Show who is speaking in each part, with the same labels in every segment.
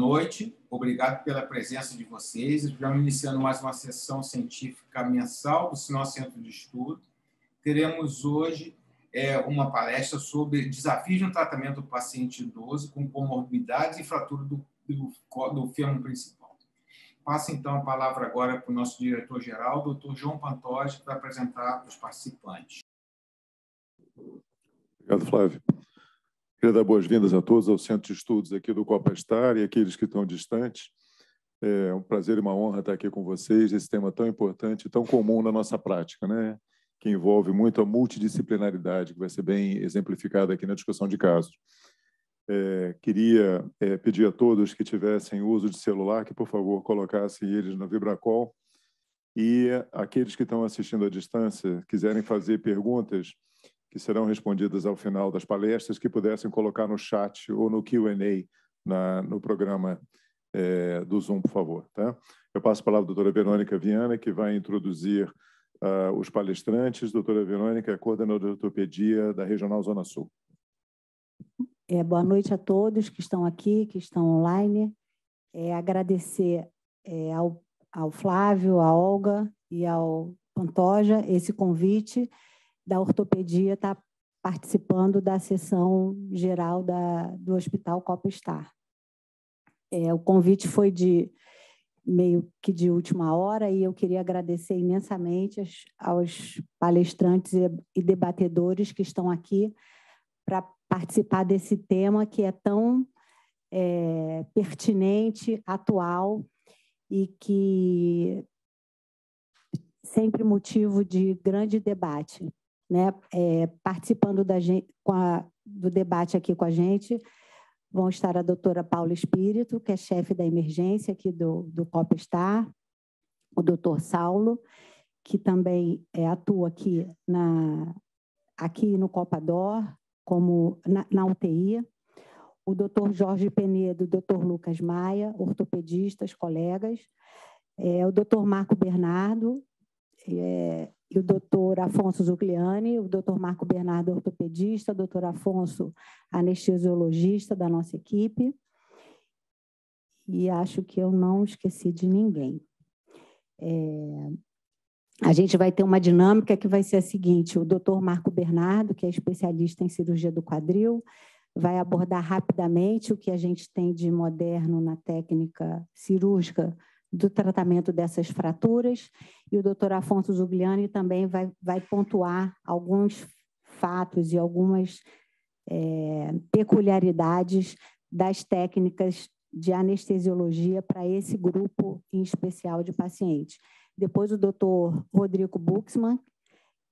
Speaker 1: noite. Obrigado pela presença de vocês. Estamos iniciando mais uma sessão científica mensal do Sinal Centro de Estudo. Teremos hoje é, uma palestra sobre desafios no tratamento do paciente idoso com comorbidades e fratura do, do, do fêmur principal. Passo, então, a palavra agora para o nosso diretor-geral, doutor
Speaker 2: João Pantoja, para apresentar os participantes.
Speaker 3: Obrigado, Flávio. Queria dar boas-vindas a todos ao Centro de Estudos aqui do Copastar e aqueles que estão distantes. É um prazer e uma honra estar aqui com vocês, esse tema tão importante tão comum na nossa prática, né? que envolve muito a multidisciplinaridade, que vai ser bem exemplificada aqui na discussão de casos. É, queria é, pedir a todos que tivessem uso de celular que, por favor, colocassem eles na Vibracol. E aqueles que estão assistindo à distância, quiserem fazer perguntas, que serão respondidas ao final das palestras, que pudessem colocar no chat ou no Q&A no programa é, do Zoom, por favor. Tá? Eu passo a palavra à doutora Verônica Viana, que vai introduzir uh, os palestrantes. Doutora Verônica é coordenadora de ortopedia da Regional Zona Sul.
Speaker 4: É, boa noite a todos que estão aqui, que estão online. É, agradecer é, ao, ao Flávio, à Olga e ao Pantoja esse convite da ortopedia está participando da sessão geral da, do Hospital Copa-Star. É, o convite foi de meio que de última hora e eu queria agradecer imensamente as, aos palestrantes e, e debatedores que estão aqui para participar desse tema que é tão é, pertinente, atual e que sempre motivo de grande debate né, é, participando da gente, a, do debate aqui com a gente, vão estar a doutora Paula Espírito, que é chefe da emergência aqui do, do Copstar, o doutor Saulo, que também é, atua aqui, na, aqui no Copador, como na, na UTI, o doutor Jorge Penedo, o doutor Lucas Maia, ortopedistas, colegas, é, o doutor Marco Bernardo, é, e o doutor Afonso Zugliani, o doutor Marco Bernardo, ortopedista, o doutor Afonso, anestesiologista da nossa equipe. E acho que eu não esqueci de ninguém. É, a gente vai ter uma dinâmica que vai ser a seguinte: o doutor Marco Bernardo, que é especialista em cirurgia do quadril, vai abordar rapidamente o que a gente tem de moderno na técnica cirúrgica do tratamento dessas fraturas, e o doutor Afonso Zugliani também vai, vai pontuar alguns fatos e algumas é, peculiaridades das técnicas de anestesiologia para esse grupo em especial de pacientes. Depois o doutor Rodrigo Buxman,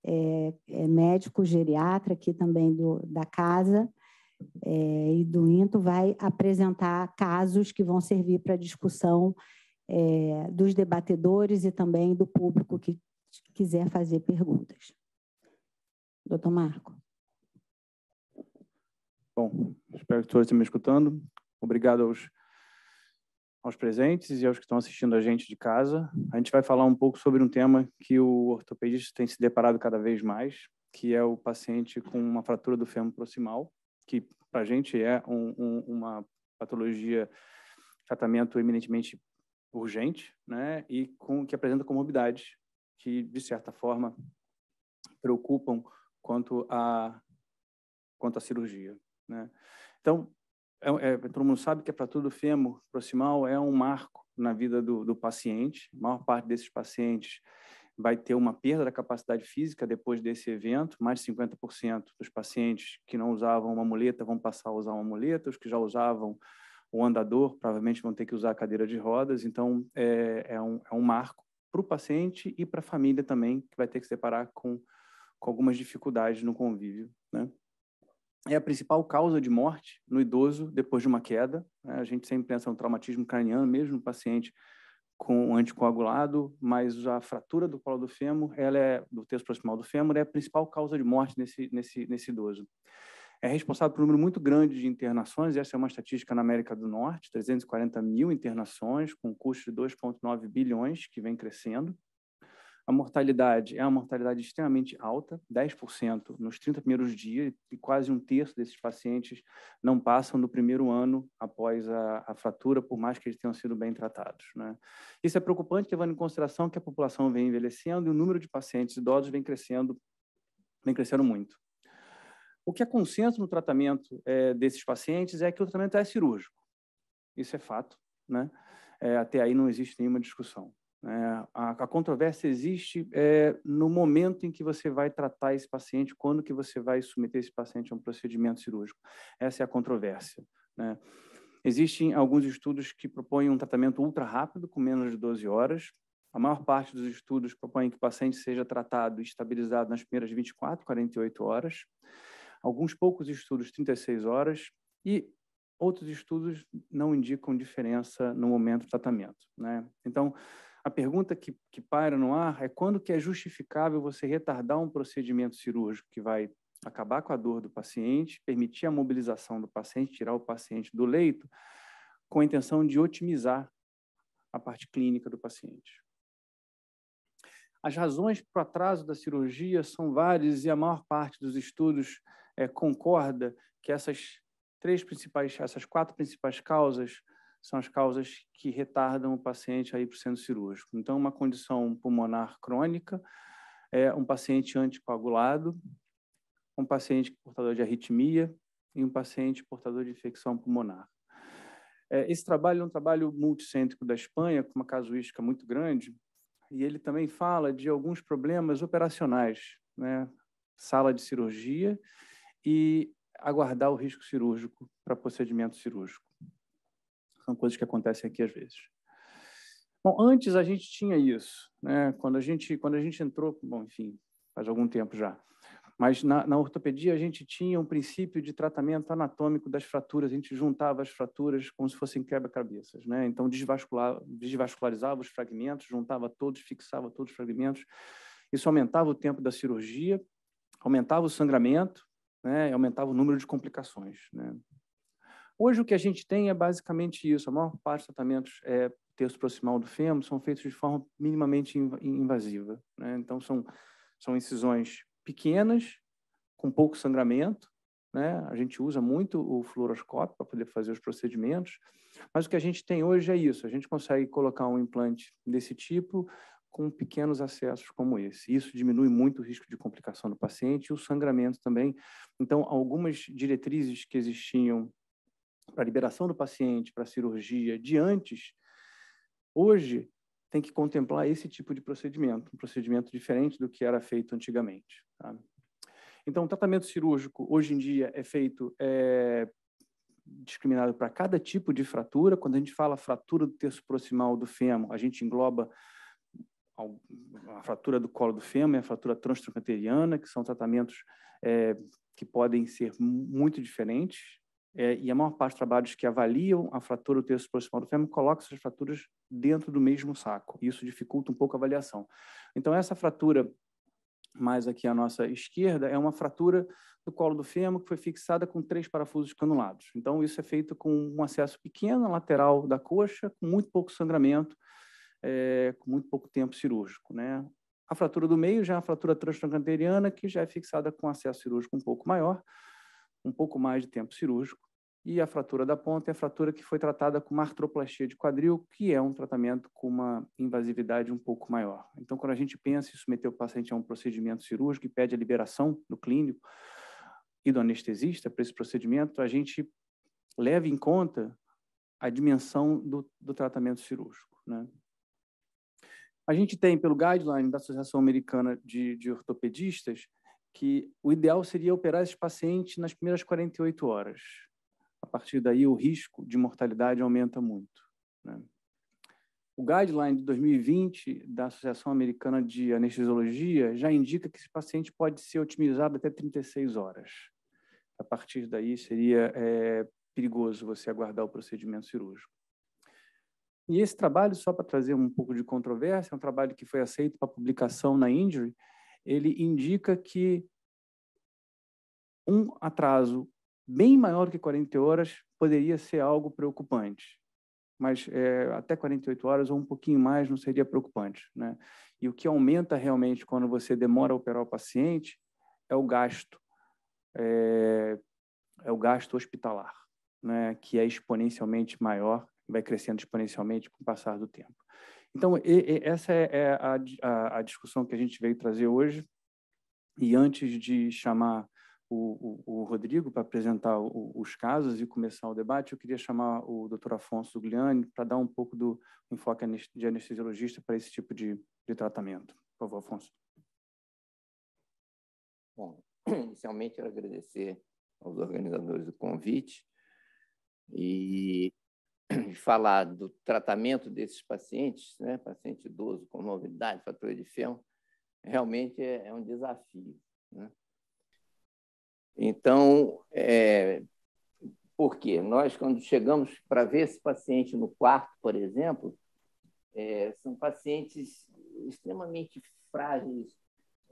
Speaker 4: é, é médico geriatra aqui também do, da casa é, e do INTO, vai apresentar casos que vão servir para discussão é, dos debatedores e também do público que quiser fazer perguntas. Doutor Marco.
Speaker 5: Bom, espero que todos estejam me escutando. Obrigado aos, aos presentes e aos que estão assistindo a gente de casa. A gente vai falar um pouco sobre um tema que o ortopedista tem se deparado cada vez mais, que é o paciente com uma fratura do fêmur proximal, que para a gente é um, um, uma patologia, tratamento eminentemente urgente, né, e com que apresenta comorbidades que de certa forma preocupam quanto à quanto à cirurgia, né? Então, é, é, todo mundo sabe que é para tudo fêmur proximal é um marco na vida do, do paciente. A maior parte desses pacientes vai ter uma perda da capacidade física depois desse evento. Mais de 50% dos pacientes que não usavam uma muleta vão passar a usar uma muleta, os que já usavam o andador, provavelmente vão ter que usar a cadeira de rodas, então é, é, um, é um marco para o paciente e para a família também, que vai ter que se deparar com, com algumas dificuldades no convívio. Né? É a principal causa de morte no idoso depois de uma queda. Né? A gente sempre pensa no traumatismo craniano, mesmo no paciente com anticoagulado, mas a fratura do colo do fêmur, ela é do terço proximal do fêmur, é a principal causa de morte nesse, nesse, nesse idoso é responsável por um número muito grande de internações, essa é uma estatística na América do Norte, 340 mil internações, com um custo de 2,9 bilhões, que vem crescendo. A mortalidade é uma mortalidade extremamente alta, 10% nos 30 primeiros dias, e quase um terço desses pacientes não passam no primeiro ano após a, a fratura, por mais que eles tenham sido bem tratados. Né? Isso é preocupante, levando em consideração que a população vem envelhecendo e o número de pacientes idosos vem crescendo, vem crescendo muito. O que é consenso no tratamento é, desses pacientes é que o tratamento é cirúrgico. Isso é fato, né? É, até aí não existe nenhuma discussão. Né? A, a, controvérsia existe é, no momento em que você vai tratar esse paciente, quando que você vai submeter esse paciente a um procedimento cirúrgico. Essa é a controvérsia. Né? Existem alguns estudos que propõem um tratamento ultra rápido, com menos de 12 horas. A maior parte dos estudos propõe que o paciente seja tratado e estabilizado nas primeiras 24, 48 horas. Alguns poucos estudos, 36 horas, e outros estudos não indicam diferença no momento do tratamento. Né? Então, a pergunta que, que paira no ar é quando que é justificável você retardar um procedimento cirúrgico que vai acabar com a dor do paciente, permitir a mobilização do paciente, tirar o paciente do leito, com a intenção de otimizar a parte clínica do paciente. As razões para o atraso da cirurgia são várias e a maior parte dos estudos é, concorda que essas três principais, essas quatro principais causas são as causas que retardam o paciente aí para o centro cirúrgico. Então, uma condição pulmonar crônica, é um paciente anticoagulado, um paciente portador de arritmia e um paciente portador de infecção pulmonar. É, esse trabalho é um trabalho multicêntrico da Espanha, com uma casuística muito grande, e ele também fala de alguns problemas operacionais, né? Sala de cirurgia e aguardar o risco cirúrgico para procedimento cirúrgico. São coisas que acontecem aqui às vezes. Bom, antes a gente tinha isso, né? Quando a gente quando a gente entrou, bom, enfim, faz algum tempo já. Mas na, na ortopedia a gente tinha um princípio de tratamento anatômico das fraturas, a gente juntava as fraturas como se fossem quebra-cabeças, né? Então desvascular, desvascularizava os fragmentos, juntava todos, fixava todos os fragmentos. Isso aumentava o tempo da cirurgia, aumentava o sangramento, né, aumentava o número de complicações. Né? Hoje o que a gente tem é basicamente isso. A maior parte dos tratamentos é, terço proximal do fêmur são feitos de forma minimamente invasiva. Né? Então são, são incisões pequenas, com pouco sangramento. Né? A gente usa muito o fluoroscópio para poder fazer os procedimentos, mas o que a gente tem hoje é isso. A gente consegue colocar um implante desse tipo com pequenos acessos como esse. Isso diminui muito o risco de complicação do paciente e o sangramento também. Então, algumas diretrizes que existiam para liberação do paciente, para cirurgia de antes, hoje tem que contemplar esse tipo de procedimento, um procedimento diferente do que era feito antigamente. Tá? Então, o tratamento cirúrgico hoje em dia é feito é, discriminado para cada tipo de fratura. Quando a gente fala fratura do terço proximal do fêmur, a gente engloba a fratura do colo do fêmur, a fratura transtrocanteriana, que são tratamentos é, que podem ser muito diferentes. É, e a maior parte dos trabalhos que avaliam a fratura do terço proximal do fêmur coloca essas fraturas dentro do mesmo saco. Isso dificulta um pouco a avaliação. Então, essa fratura mais aqui à nossa esquerda é uma fratura do colo do fêmur que foi fixada com três parafusos canulados. Então, isso é feito com um acesso pequeno lateral da coxa, com muito pouco sangramento, é, com muito pouco tempo cirúrgico. Né? A fratura do meio já é a fratura transtroncanteriana, que já é fixada com acesso cirúrgico um pouco maior, um pouco mais de tempo cirúrgico. E a fratura da ponta é a fratura que foi tratada com uma artroplastia de quadril, que é um tratamento com uma invasividade um pouco maior. Então, quando a gente pensa em submeter o paciente a um procedimento cirúrgico e pede a liberação do clínico e do anestesista para esse procedimento, a gente leva em conta a dimensão do, do tratamento cirúrgico. Né? A gente tem, pelo guideline da Associação Americana de, de Ortopedistas, que o ideal seria operar esse paciente nas primeiras 48 horas. A partir daí, o risco de mortalidade aumenta muito. Né? O guideline de 2020 da Associação Americana de Anestesiologia já indica que esse paciente pode ser otimizado até 36 horas. A partir daí, seria é, perigoso você aguardar o procedimento cirúrgico. E esse trabalho, só para trazer um pouco de controvérsia, é um trabalho que foi aceito para publicação na Injury, ele indica que um atraso bem maior do que 40 horas poderia ser algo preocupante, mas é, até 48 horas ou um pouquinho mais não seria preocupante. Né? E o que aumenta realmente quando você demora a operar o paciente é o gasto, é, é o gasto hospitalar, né? que é exponencialmente maior vai crescendo exponencialmente com o passar do tempo. Então, e, e essa é, é a, a, a, discussão que a gente veio trazer hoje. E antes de chamar o, o, o Rodrigo para apresentar o, os casos e começar o debate, eu queria chamar o Dr. Afonso Gliani para dar um pouco do enfoque de anestesiologista para esse tipo de, de tratamento. Por favor, Afonso.
Speaker 6: Bom, inicialmente quero agradecer aos organizadores do convite e de falar do tratamento desses pacientes, né, paciente idoso com novidade, fator de ferro, realmente é, é um desafio. Né? Então, é, por quê? Nós, quando chegamos para ver esse paciente no quarto, por exemplo, é, são pacientes extremamente frágeis.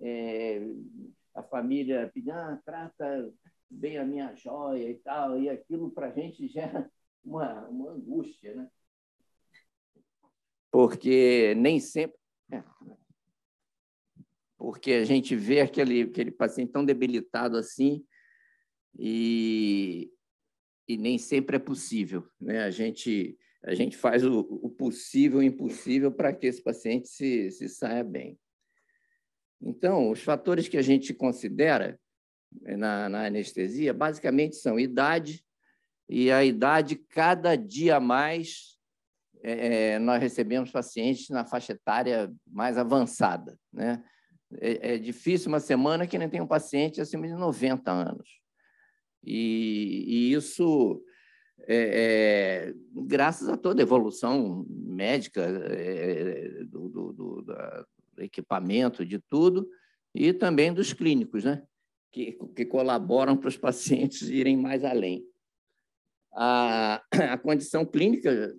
Speaker 6: É, a família pedindo, ah, trata bem a minha joia e tal, e aquilo para a gente gera uma, uma angústia, né? Porque nem sempre. É. Porque a gente vê aquele, aquele paciente tão debilitado assim e, e nem sempre é possível. Né? A, gente, a gente faz o, o possível e o impossível para que esse paciente se, se saia bem. Então, os fatores que a gente considera é, na, na, anestesia basicamente são idade, e a idade cada dia mais é, é, nós recebemos pacientes na faixa etária mais avançada, né? É, é, difícil uma semana que nem tem um paciente acima de 90 anos. E, e isso, é, é, graças a toda a evolução médica, é, do, do, do, do equipamento, de tudo, e também dos clínicos, né? Que, que colaboram para os pacientes irem mais além a, a condição clínica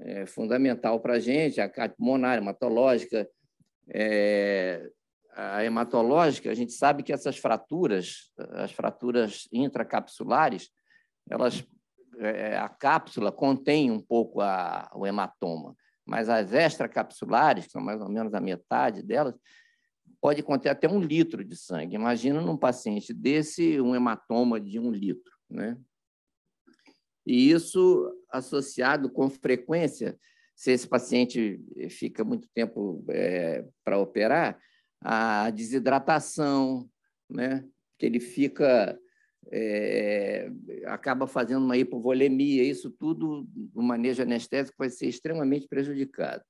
Speaker 6: é fundamental para a gente, a pulmonar, hematológica, é, a hematológica, a gente sabe que essas fraturas, as fraturas intracapsulares, elas, é, a cápsula contém um pouco a, o hematoma, mas as extracapsulares, que são mais ou menos a metade delas, pode conter até um litro de sangue. Imagina num paciente desse um hematoma de um litro, né? E isso associado com frequência, se esse paciente fica muito tempo é, para operar, a desidratação, né? que ele fica é, acaba fazendo uma hipovolemia, isso tudo, o manejo anestésico vai ser extremamente prejudicado.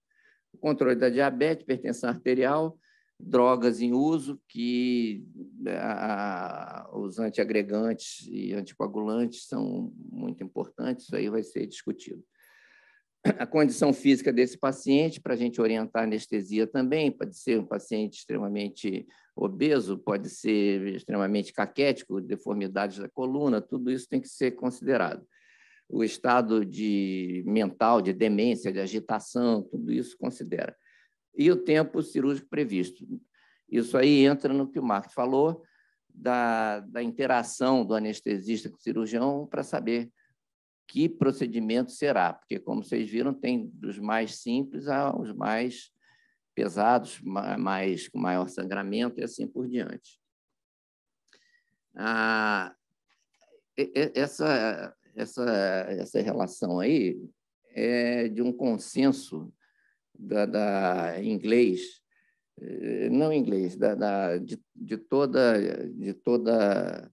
Speaker 6: O controle da diabetes, hipertensão arterial, drogas em uso, que né, a, os antiagregantes e anticoagulantes são muito importantes, isso aí vai ser discutido. A condição física desse paciente, para a gente orientar a anestesia também, pode ser um paciente extremamente obeso, pode ser extremamente caquético, deformidades da coluna, tudo isso tem que ser considerado o estado de mental, de demência, de agitação, tudo isso considera e o tempo cirúrgico previsto. Isso aí entra no que o Marco falou da, da interação do anestesista com o cirurgião para saber que procedimento será, porque, como vocês viram, tem dos mais simples aos mais pesados, mais com maior sangramento e assim por diante. Ah, essa, essa, essa relação aí é de um consenso da, da inglês, eh, não inglês, da, da de, de, toda, de toda,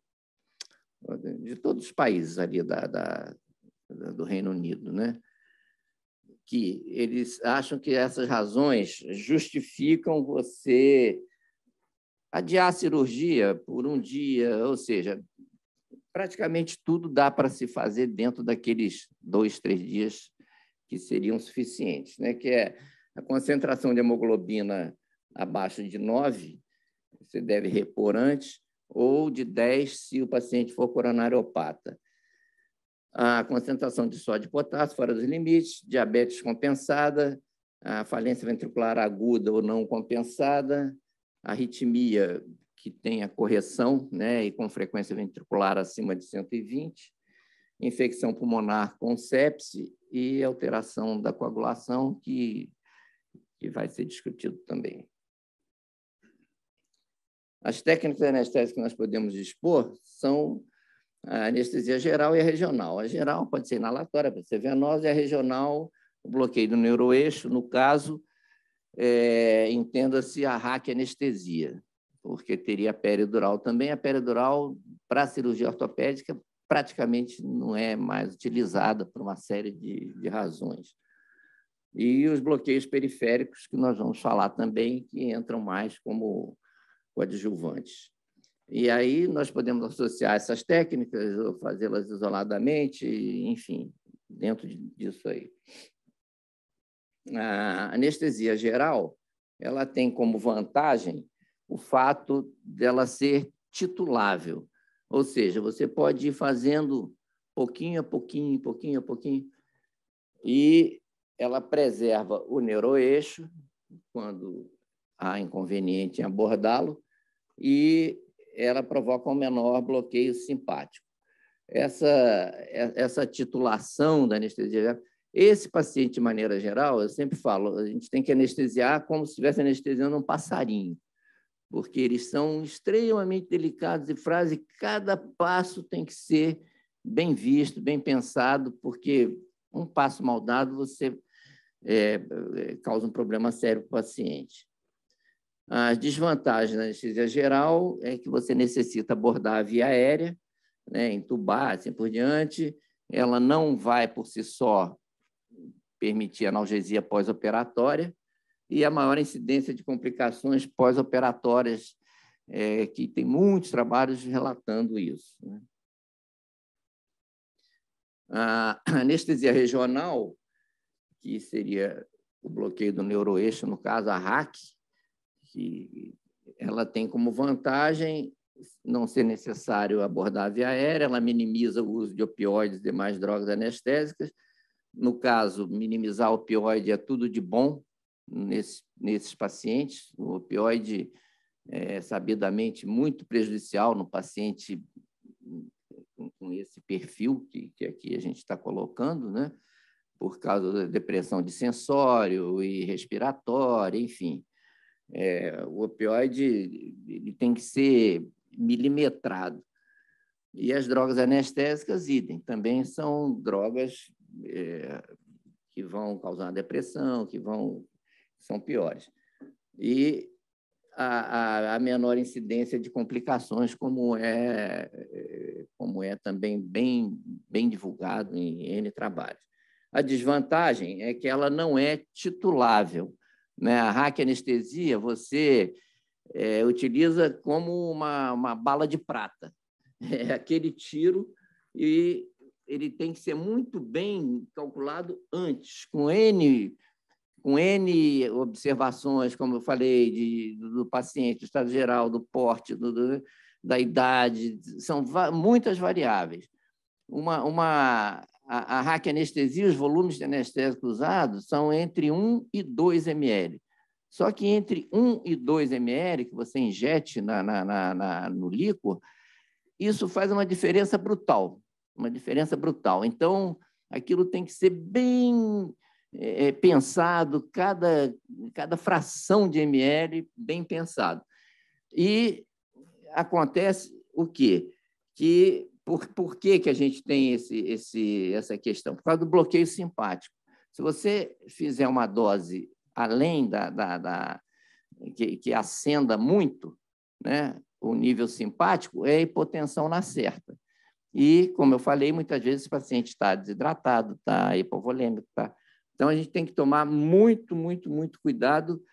Speaker 6: de todos os países ali da, da, do Reino Unido, né? Que eles acham que essas razões justificam você adiar a cirurgia por um dia, ou seja, praticamente tudo dá para se fazer dentro daqueles dois, três dias que seriam suficientes, né? Que é a concentração de hemoglobina abaixo de 9, você deve repor antes, ou de 10 se o paciente for coronariopata. A concentração de sódio e potássio fora dos limites, diabetes compensada, a falência ventricular aguda ou não compensada, arritmia que tem a correção, né, e com frequência ventricular acima de 120, infecção pulmonar com sepse e alteração da coagulação, que que vai ser discutido também. As técnicas anestésicas que nós podemos expor são a anestesia geral e a regional. A geral pode ser inalatória, pode ser venosa, e a regional, o bloqueio do neuroeixo, no caso, é, entenda-se a raquianestesia, porque teria a peridural também. A peridural, para cirurgia ortopédica, praticamente não é mais utilizada por uma série de, de razões e os bloqueios periféricos, que nós vamos falar também, que entram mais como coadjuvantes. E aí nós podemos associar essas técnicas ou fazê-las isoladamente, enfim, dentro disso aí. A anestesia geral, ela tem como vantagem o fato dela ser titulável, ou seja, você pode ir fazendo pouquinho a pouquinho, pouquinho a pouquinho, e ela preserva o neuroeixo quando há inconveniente em abordá-lo e ela provoca um menor bloqueio simpático. Essa, essa titulação da anestesia esse paciente, de maneira geral, eu sempre falo, a gente tem que anestesiar como se estivesse anestesiando um passarinho, porque eles são extremamente delicados e frágeis, cada passo tem que ser bem visto, bem pensado, porque um passo mal dado, você é, é, causa um problema sério para o paciente. As desvantagens da anestesia geral é que você necessita abordar via aérea, né, entubar, assim por diante. Ela não vai, por si só, permitir analgesia pós-operatória e a maior incidência de complicações pós-operatórias, é, que tem muitos trabalhos relatando isso. Né? A ah, anestesia regional, que seria o bloqueio do neuroeixo, no caso a RAC, que ela tem como vantagem não ser necessário abordar via aérea, ela minimiza o uso de opioides e demais drogas anestésicas. No caso, minimizar o opioide é tudo de bom nesse, nesses pacientes. O opioide é sabidamente muito prejudicial no paciente com, com esse perfil que, que aqui a gente está colocando, né? por causa da depressão de sensório e respiratória, enfim. É, o opioide ele tem que ser milimetrado. E as drogas anestésicas, idem, também são drogas é, que vão causar depressão, que vão são piores. E a, a, menor incidência de complicações, como é, como é também bem, bem divulgado em N trabalhos. A desvantagem é que ela não é titulável. Né? A raquianestesia você é, utiliza como uma, uma bala de prata. É aquele tiro e ele tem que ser muito bem calculado antes, com N com N observações, como eu falei, de, do paciente, do estado geral, do porte, do, do, da idade, são va muitas variáveis. Uma, uma, a, a anestesia, os volumes de anestésico usados são entre 1 e 2 ml. Só que entre 1 e 2 ml que você injete na, na, na, na no líquor, isso faz uma diferença brutal, uma diferença brutal. Então, aquilo tem que ser bem é, é, pensado, cada, cada fração de ml bem pensado. E acontece o quê? Que por, por que, que a gente tem esse, esse, essa questão? Por causa do bloqueio simpático. Se você fizer uma dose além da, da, da que, que acenda muito, né, o nível simpático é a hipotensão na certa. E, como eu falei, muitas vezes o paciente está desidratado, está hipovolêmico, está então, a gente tem que tomar muito, muito, muito cuidado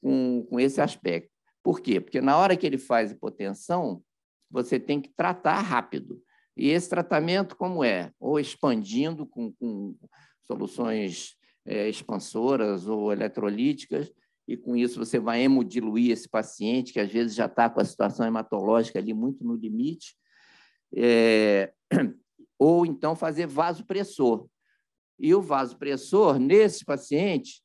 Speaker 6: com, com esse aspecto. Por quê? Porque na hora que ele faz hipotensão, você tem que tratar rápido. E esse tratamento, como é? Ou expandindo com, com soluções é, expansoras ou eletrolíticas, e com isso você vai hemodiluir esse paciente, que às vezes já está com a situação hematológica ali muito no limite, é... ou então fazer vasopressor. E o vasopressor, nesse paciente,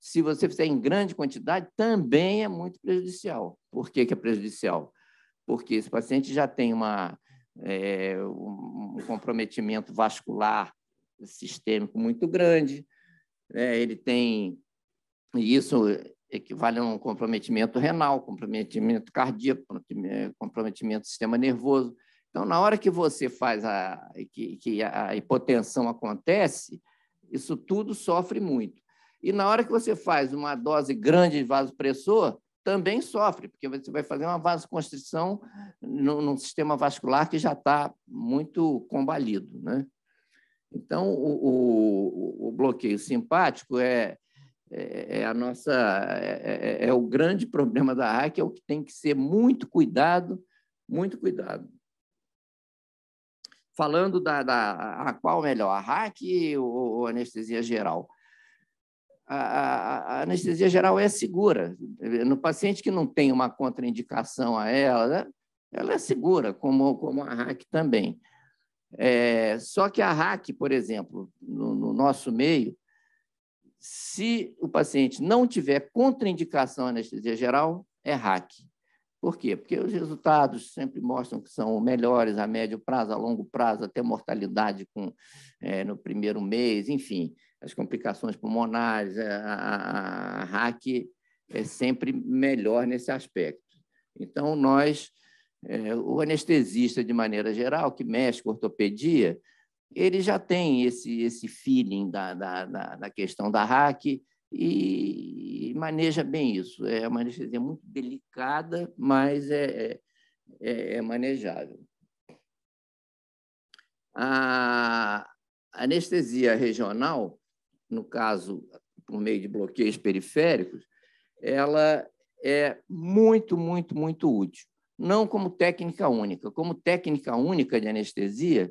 Speaker 6: se você fizer em grande quantidade, também é muito prejudicial. Por que, que é prejudicial? Porque esse paciente já tem uma, é, um comprometimento vascular sistêmico muito grande, é, ele tem, e isso equivale a um comprometimento renal, comprometimento cardíaco, comprometimento do sistema nervoso. Então, na hora que você faz a, que, que a hipotensão acontece, isso tudo sofre muito. E na hora que você faz uma dose grande de vasopressor, também sofre, porque você vai fazer uma vasoconstrição num sistema vascular que já está muito combalido. Né? Então, o, o, o bloqueio simpático é, é, é a nossa é, é, é o grande problema da RAC, é o que tem que ser muito cuidado, muito cuidado falando da, da a qual melhor, a RAC ou, ou anestesia geral. A, a, a, anestesia geral é segura. No paciente que não tem uma contraindicação a ela, né, ela é segura, como, como a RAC também. É, só que a RAC, por exemplo, no, no nosso meio, se o paciente não tiver contraindicação à anestesia geral, é RAC. Por quê? Porque os resultados sempre mostram que são melhores a médio prazo, a longo prazo, até mortalidade com, é, no primeiro mês, enfim, as complicações pulmonares, a, a, a RAC é sempre melhor nesse aspecto. Então, nós, é, o anestesista, de maneira geral, que mexe com ortopedia, ele já tem esse, esse feeling da, da, da, da questão da RAC, e maneja bem isso. É uma anestesia muito delicada, mas é, é, é, é manejável. A anestesia regional, no caso, por meio de bloqueios periféricos, ela é muito, muito, muito útil. Não como técnica única. Como técnica única de anestesia,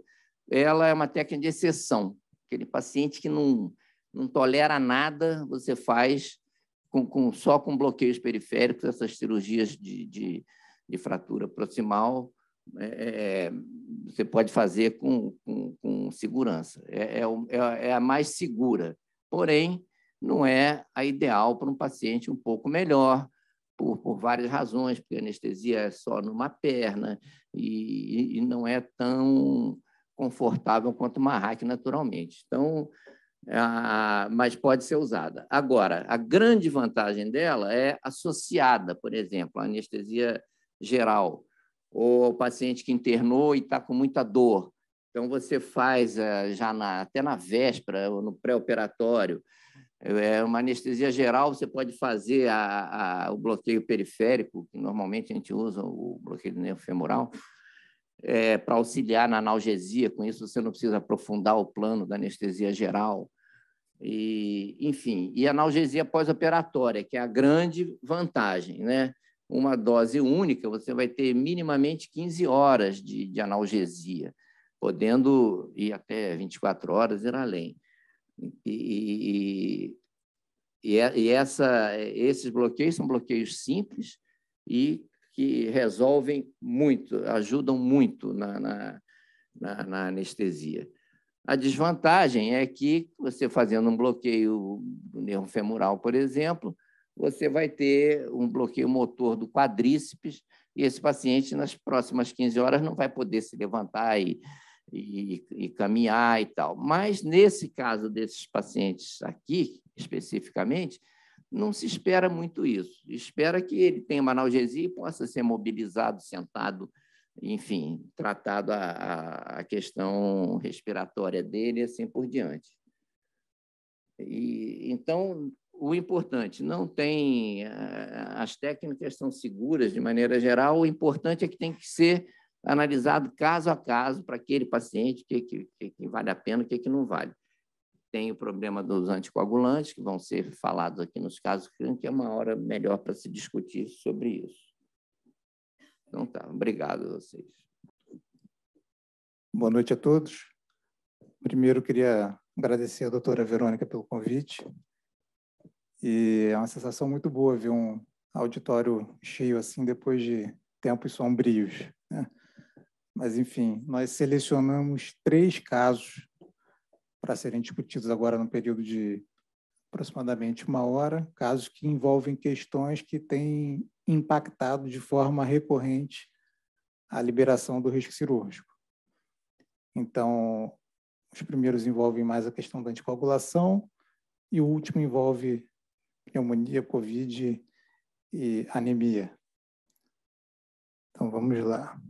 Speaker 6: ela é uma técnica de exceção. Aquele paciente que não não tolera nada, você faz com, com, só com bloqueios periféricos, essas cirurgias de, de, de fratura proximal, é, é você pode fazer com, com, com segurança. É, é, é, é, a mais segura, porém, não é a ideal para um paciente um pouco melhor, por, por várias razões, porque a anestesia é só numa perna e, e não é tão confortável quanto uma hack naturalmente. Então, ah, mas pode ser usada. Agora, a grande vantagem dela é associada, por exemplo, à anestesia geral, ou ao paciente que internou e está com muita dor. Então, você faz eh, já na, até na véspera, ou no pré-operatório, é uma anestesia geral, você pode fazer a, a, o bloqueio periférico, que normalmente a gente usa o bloqueio do nervo femoral, é, para auxiliar na analgesia, com isso você não precisa aprofundar o plano da anestesia geral. E, enfim, e analgesia pós-operatória, que é a grande vantagem, né? Uma dose única, você vai ter minimamente 15 horas de, de analgesia, podendo ir até 24 horas, ir além. E, e, e essa, esses bloqueios são bloqueios simples e que resolvem muito, ajudam muito na, na, na, na anestesia. A desvantagem é que você fazendo um bloqueio do nervo femoral, por exemplo, você vai ter um bloqueio motor do quadríceps e esse paciente, nas próximas 15 horas, não vai poder se levantar e, e, e caminhar e tal. Mas, nesse caso desses pacientes aqui, especificamente, não se espera muito isso. Espera que ele tenha uma analgesia e possa ser mobilizado, sentado, enfim, tratado a, a questão respiratória dele e assim por diante. E, então, o importante, não tem. Eh, as técnicas são seguras de maneira geral, o importante é que tem que ser analisado caso a caso para aquele paciente, o que, que, que, vale a pena, o que, que não vale. Tem o problema dos anticoagulantes, que vão ser falados aqui nos casos clínicos, que é uma hora melhor para se discutir sobre isso. Então tá, obrigado a vocês.
Speaker 2: Boa noite a todos. Primeiro, queria agradecer a doutora Verônica pelo convite. E é uma sensação muito boa ver um auditório cheio assim depois de tempos sombrios. Né? Mas, enfim, nós selecionamos três casos para serem discutidos agora no período de aproximadamente uma hora, casos que envolvem questões que têm impactado de forma recorrente a liberação do risco cirúrgico. Então, os primeiros envolvem mais a questão da anticoagulação e o último envolve pneumonia, covid e anemia. Então, vamos lá.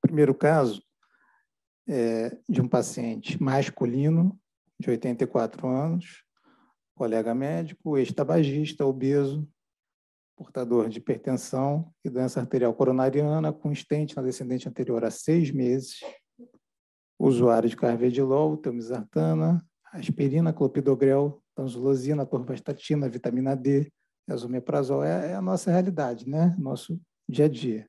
Speaker 2: Primeiro caso é, de um paciente masculino, de 84 anos, colega médico, ex-tabagista, obeso, portador de hipertensão e doença arterial coronariana, com estente na descendente anterior há seis meses, usuário de carvedilol, telmisartana, aspirina, clopidogrel, tanzulosina, torvastatina, vitamina D, azomeprazol. É, é a nossa realidade, né? Nosso dia a dia.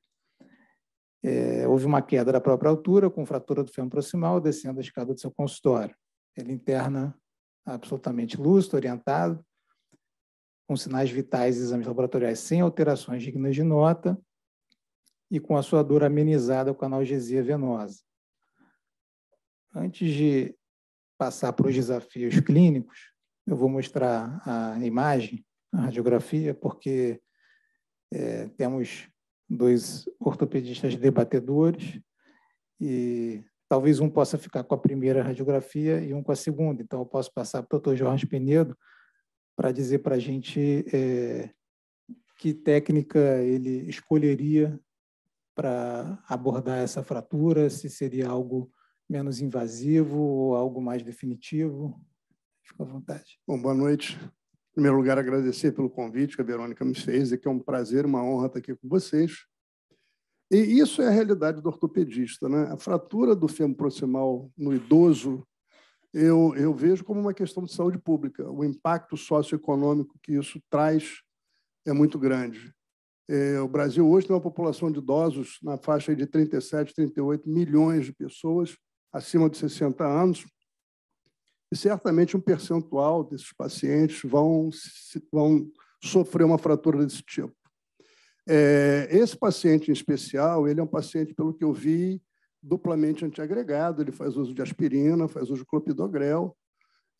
Speaker 2: É, houve uma queda da própria altura, com fratura do fêmur proximal, descendo a escada do seu consultório. Ele interna absolutamente lúcido, orientado, com sinais vitais e exames laboratoriais sem alterações dignas de nota e com a sua dor amenizada com analgesia venosa. Antes de passar para os desafios clínicos, eu vou mostrar a imagem, a radiografia, porque é, temos dois ortopedistas debatedores, e talvez um possa ficar com a primeira radiografia e um com a segunda. Então, eu posso passar para o Dr. Jorge Penedo para dizer para a gente é, que técnica ele escolheria para abordar essa fratura, se seria
Speaker 7: algo menos invasivo ou algo mais definitivo. Fica à vontade. Bom, boa noite primeiro lugar, agradecer pelo convite que a Verônica me fez, e que é um prazer, uma honra estar aqui com vocês. E isso é a realidade do ortopedista. Né? A fratura do fêmur proximal no idoso, eu, eu vejo como uma questão de saúde pública. O impacto socioeconômico que isso traz é muito grande. É, o Brasil hoje tem uma população de idosos na faixa de 37, 38 milhões de pessoas acima de 60 anos e certamente um percentual desses pacientes vão, vão sofrer uma fratura desse tipo. É, esse paciente em especial, ele é um paciente, pelo que eu vi, duplamente antiagregado, ele faz uso de aspirina, faz uso de clopidogrel,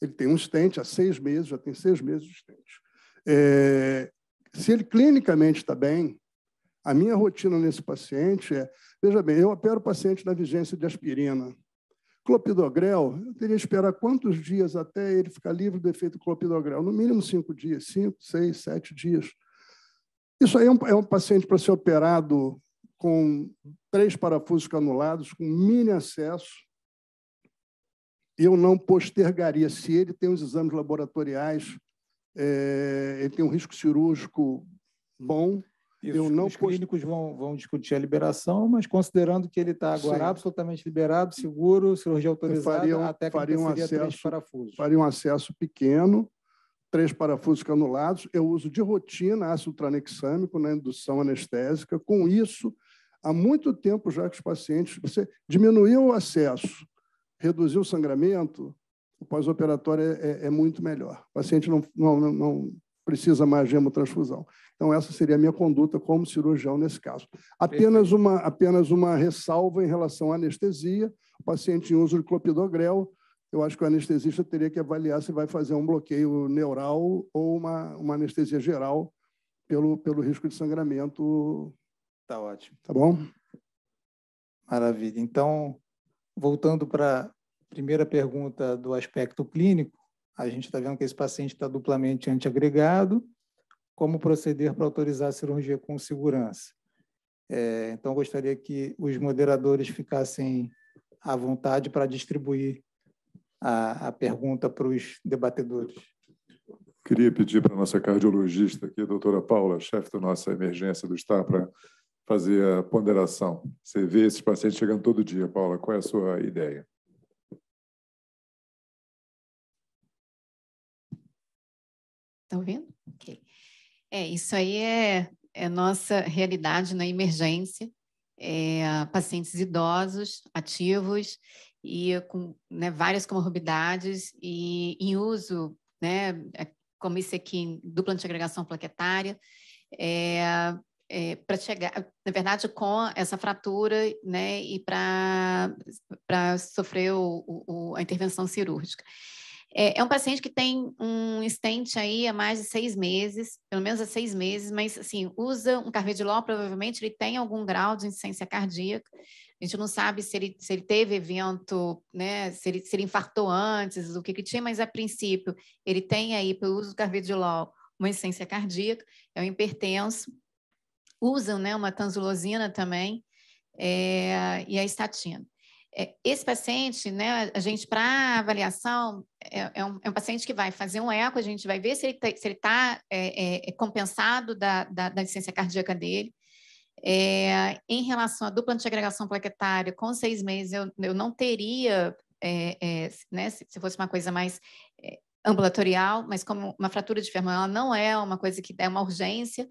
Speaker 7: ele tem um estente há seis meses, já tem seis meses de estente. É, se ele clinicamente está bem, a minha rotina nesse paciente é, veja bem, eu opero o paciente na vigência de aspirina, Clopidogrel, eu teria que esperar quantos dias até ele ficar livre do efeito clopidogrel? No mínimo cinco dias, cinco, seis, sete dias. Isso aí é um, é um paciente para ser operado com três parafusos canulados, com mini acesso. Eu não postergaria. Se ele tem os exames laboratoriais, é, ele tem um risco cirúrgico bom,
Speaker 2: isso, eu não os post... clínicos vão, vão discutir a liberação, mas considerando que ele está agora Sim. absolutamente liberado,
Speaker 7: seguro, cirurgia
Speaker 2: autorizada, faria, a técnica faria um acesso, três parafusos.
Speaker 7: Faria um acesso pequeno, três parafusos canulados. Eu uso de rotina ácido tranexâmico na indução anestésica. Com isso, há muito tempo já que os pacientes... Você diminuiu o acesso, reduziu o sangramento, o pós-operatório é, é, é, muito melhor. O paciente não, não, não, precisa mais hemotransfusão. Então, essa seria a minha conduta como cirurgião nesse caso. Apenas uma, apenas uma ressalva em relação à anestesia. O paciente em uso de clopidogrel, eu acho que o anestesista teria que avaliar se vai fazer um bloqueio neural ou uma, uma anestesia geral pelo, pelo risco de sangramento. Está ótimo.
Speaker 2: Tá bom? Maravilha. Então, voltando para a primeira pergunta do aspecto clínico, a gente está vendo que esse paciente está duplamente antiagregado. Como proceder para autorizar a cirurgia com segurança? É, então, gostaria que os moderadores ficassem à vontade para distribuir a, a pergunta para os debatedores.
Speaker 3: Queria pedir para a nossa cardiologista aqui, a doutora Paula, chefe da nossa emergência do Estado, para fazer a ponderação. Você vê esses pacientes chegando todo dia, Paula, qual é a sua
Speaker 5: ideia?
Speaker 8: Está ouvindo? Ok. É, isso aí é, é nossa realidade na né? emergência. É, pacientes idosos, ativos e com né, várias comorbidades e em uso, né, é como esse aqui, dupla antiagregação plaquetária, é, é, para chegar, na verdade, com essa fratura, né, e para sofrer o, o, a intervenção cirúrgica. É, é um paciente que tem um estente aí há mais de seis meses, pelo menos há seis meses, mas assim, usa um carvedilol, provavelmente ele tem algum grau de insuficiência cardíaca. A gente não sabe se ele, se ele teve evento, né, se ele, se ele infartou antes, o que que tinha, mas a princípio ele tem aí, pelo uso do carvedilol, uma insuficiência cardíaca, é um hipertenso, usam né, uma tanzulosina também é, e a estatina. É, esse paciente, né, a gente, para avaliação, é, é, um, é, um, paciente que vai fazer um eco, a gente vai ver se ele está tá, tá é, é, é, compensado da, da, da licença cardíaca dele. em relação à dupla antiagregação plaquetária, com seis meses, eu, eu não teria, né, se, se, fosse uma coisa mais ambulatorial, mas como uma fratura de ferro, ela não é uma coisa que é uma urgência,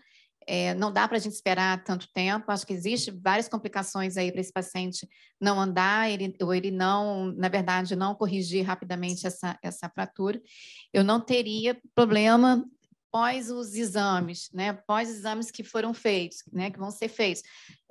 Speaker 8: é, não dá para a gente esperar tanto tempo. Acho que existe várias complicações aí para esse paciente não andar, ele, ou ele não, na verdade, não corrigir rapidamente essa, essa fratura. Eu não teria problema pós os exames, né? Pós exames que foram feitos, né? Que vão ser feitos.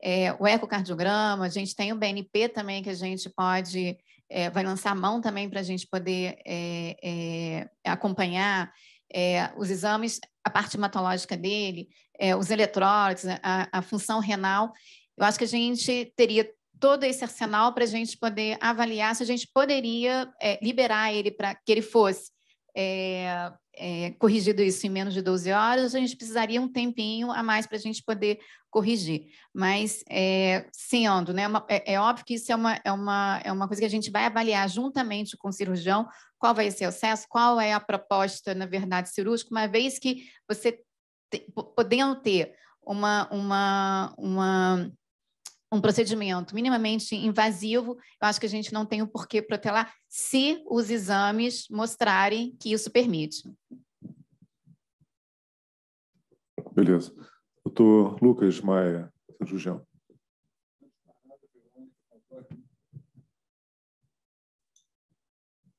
Speaker 8: É, o ecocardiograma, a gente tem o BNP também que a gente pode, é, vai lançar a mão também para a gente poder é, é acompanhar é, os exames, a parte hematológica dele, é, os eletrólitos, a, a função renal. Eu acho que a gente teria todo esse arsenal para a gente poder avaliar se a gente poderia é, liberar ele para que ele fosse é, é, corrigido isso em menos de 12 horas, a gente precisaria um tempinho a mais para a gente poder corrigir. Mas, eh, né? é, sim, né, uma, é, é, óbvio que isso é uma, é, uma, é uma coisa que a gente vai avaliar juntamente com o cirurgião, qual vai ser o acesso, qual é a proposta, na verdade, cirúrgica, uma vez que você, te, podendo ter uma, uma, uma um procedimento minimamente invasivo, eu acho que a gente não tem o um porquê protelar se os exames mostrarem que isso permite.
Speaker 3: Beleza. Doutor Lucas Maia, cirurgião.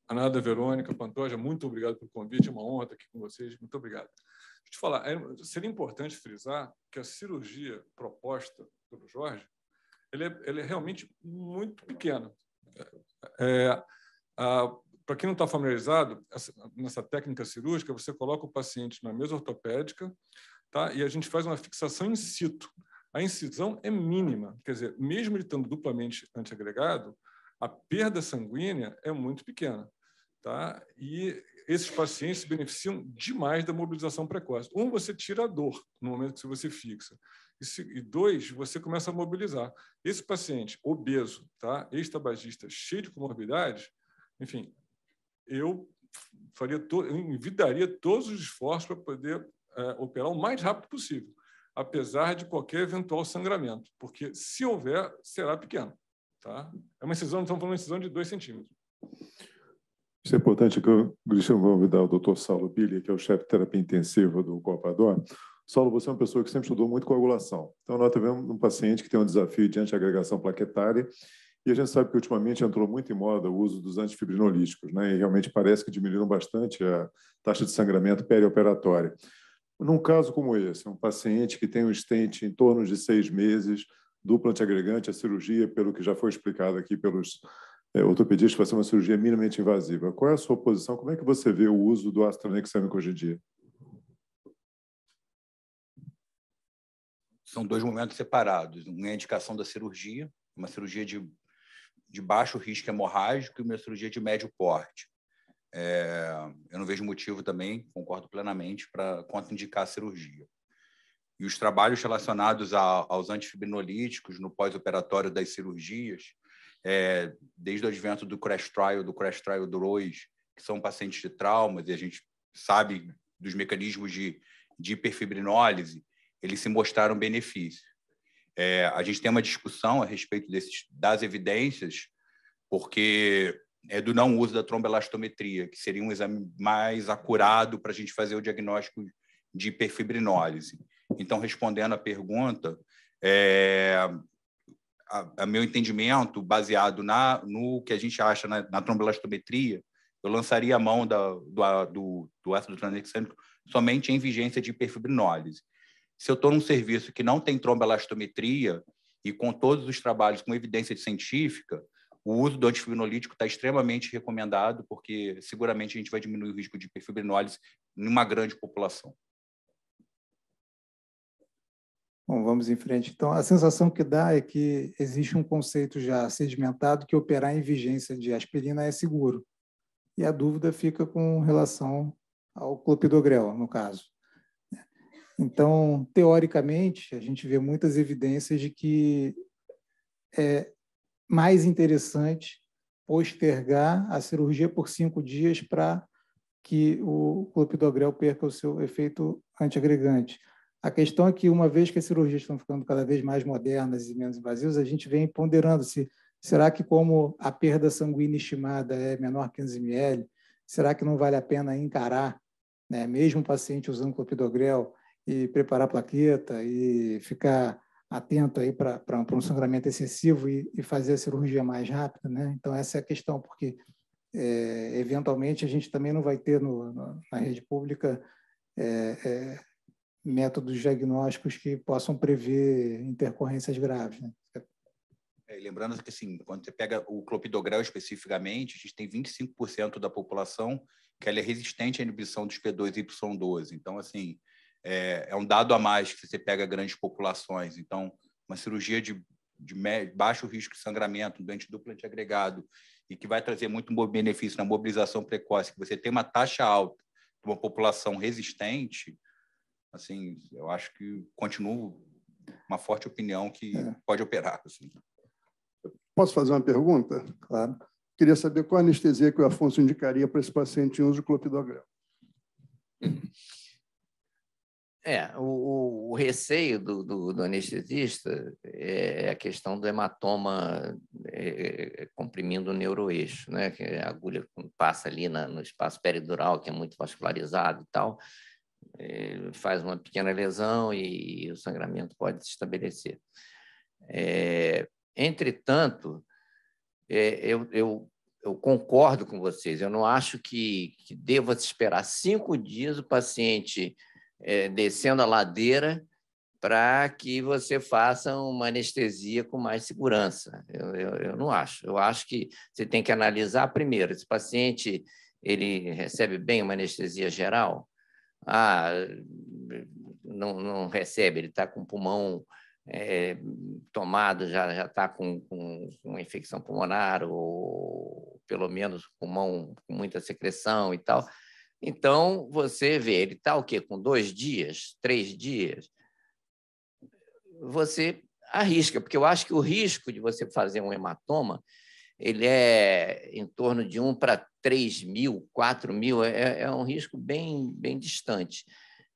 Speaker 9: Anada, Verônica, Pantoja, muito obrigado pelo convite, é uma honra estar aqui com vocês, muito obrigado. Deixa eu te falar, é, seria importante frisar que a cirurgia proposta pelo Jorge ele é, ele é realmente muito pequeno. É, é Para quem não está familiarizado, essa, nessa técnica cirúrgica, você coloca o paciente na mesa ortopédica tá? e a gente faz uma fixação in situ. A incisão é mínima, quer dizer, mesmo ele estando duplamente antiagregado, a perda sanguínea é muito pequena. Tá? E esses pacientes se beneficiam demais da mobilização precoce. Um, você tira a dor no momento que você fixa. E, se, e dois, você começa a mobilizar. Esse paciente obeso, tá? ex-tabagista, cheio de comorbidades, enfim, eu faria to, eu envidaria todos os esforços para poder é, operar o mais rápido possível, apesar de qualquer eventual sangramento, porque se houver, será pequeno. Tá? É uma incisão, estamos falando de uma incisão de 2 centímetros.
Speaker 3: Isso é importante que o Cristiano vai convidar o doutor Saulo Billy, que é o chefe de terapia intensiva do Copador. Saulo, você é uma pessoa que sempre estudou muito coagulação. Então, nós tivemos um paciente que tem um desafio de antiagregação plaquetária e a gente sabe que ultimamente entrou muito em moda o uso dos antifibrinolíticos, né? E realmente parece que diminuíram bastante a taxa de sangramento perioperatória. Num caso como esse, um paciente que tem um stent em torno de seis meses, duplo antiagregante, a cirurgia, pelo que já foi explicado aqui pelos é, ortopedista fazer uma cirurgia minimamente invasiva. Qual é a sua posição? Como é que você vê o uso do ácido hoje em dia? São
Speaker 1: dois momentos separados. Uma é a indicação da cirurgia, uma cirurgia de, de baixo risco hemorrágico e uma cirurgia de médio porte. É, eu não vejo motivo também, concordo plenamente, para contraindicar a cirurgia. E os trabalhos relacionados a, aos antifibrinolíticos no pós-operatório das cirurgias, é, desde o advento do Crash Trial, do Crash Trial 2, que são pacientes de traumas, e a gente sabe dos mecanismos de, de hiperfibrinólise, eles se mostraram benefício. É, a gente tem uma discussão a respeito desses, das evidências, porque é do não uso da trombelastometria, que seria um exame mais acurado para a gente fazer o diagnóstico de hiperfibrinólise. Então, respondendo à pergunta, é, a, a meu entendimento, baseado na, no que a gente acha na, na trombelastometria, eu lançaria a mão da, do, do, do ácido tranexâmico somente em vigência de hiperfibrinólise. Se eu estou num serviço que não tem trombolastometria e com todos os trabalhos com evidência científica, o uso do antifibrinolítico está extremamente recomendado, porque seguramente a gente vai diminuir o risco de hiperfibrinólise uma grande população. Bom, vamos em
Speaker 2: frente. Então, a sensação que dá é que existe um conceito já sedimentado que operar em vigência de aspirina é seguro. E a dúvida fica com relação ao clopidogrel, no caso. Né? Então, teoricamente, a gente vê muitas evidências de que é mais interessante postergar a cirurgia por cinco dias para que o clopidogrel perca o seu efeito antiagregante. A questão é que, uma vez que as cirurgias estão ficando cada vez mais modernas e menos invasivas, a gente vem ponderando se será que, como a perda sanguínea estimada é menor que 15 ml, será que não vale a pena encarar, né, mesmo o paciente usando clopidogrel, e preparar plaqueta e ficar atento aí para um sangramento excessivo e, e, fazer a cirurgia mais rápida, né? Então essa é a questão, porque é, eventualmente a gente também não vai ter no, no, na rede pública é, é, métodos diagnósticos que possam prever intercorrências graves. Né?
Speaker 1: É, lembrando que, assim, quando você pega o clopidogrel especificamente, a gente tem 25% da população que ela é resistente à inibição dos P2 Y12. Então, assim, é, é, um dado a mais que você pega grandes populações. Então, uma cirurgia de, de baixo risco de sangramento, um doente duplante agregado, e que vai trazer muito benefício na mobilização precoce, que você tem uma taxa alta de uma população resistente, assim, eu acho que continuo uma forte opinião que é. pode operar. Assim.
Speaker 7: Posso fazer uma pergunta? Claro. Queria saber qual anestesia que o Afonso indicaria para esse paciente em uso de clopidogrel.
Speaker 6: É, o, o receio do, do, do, anestesista é, é a questão do hematoma é, é, é, comprimindo o neuroeixo, né? Que a agulha passa ali na, no espaço peridural, que é muito vascularizado e tal, faz uma pequena lesão e o sangramento pode se estabelecer. É, entretanto, é, eu, eu, eu, concordo com vocês, eu não acho que, que deva se esperar cinco dias o paciente é, descendo a ladeira para que você faça uma anestesia com mais segurança. Eu, eu, eu não acho. Eu acho que você tem que analisar primeiro, esse paciente ele recebe bem uma anestesia geral? ah, não, não recebe, ele está com o pulmão é, tomado, já está já tá com, com, infecção pulmonar, ou pelo menos pulmão com muita secreção e tal. Então, você vê, ele está o quê? Com dois dias, três dias? Você arrisca, porque eu acho que o risco de você fazer um hematoma ele é em torno de 1 para 3 mil, 4 mil, é, é, é um risco bem, bem distante.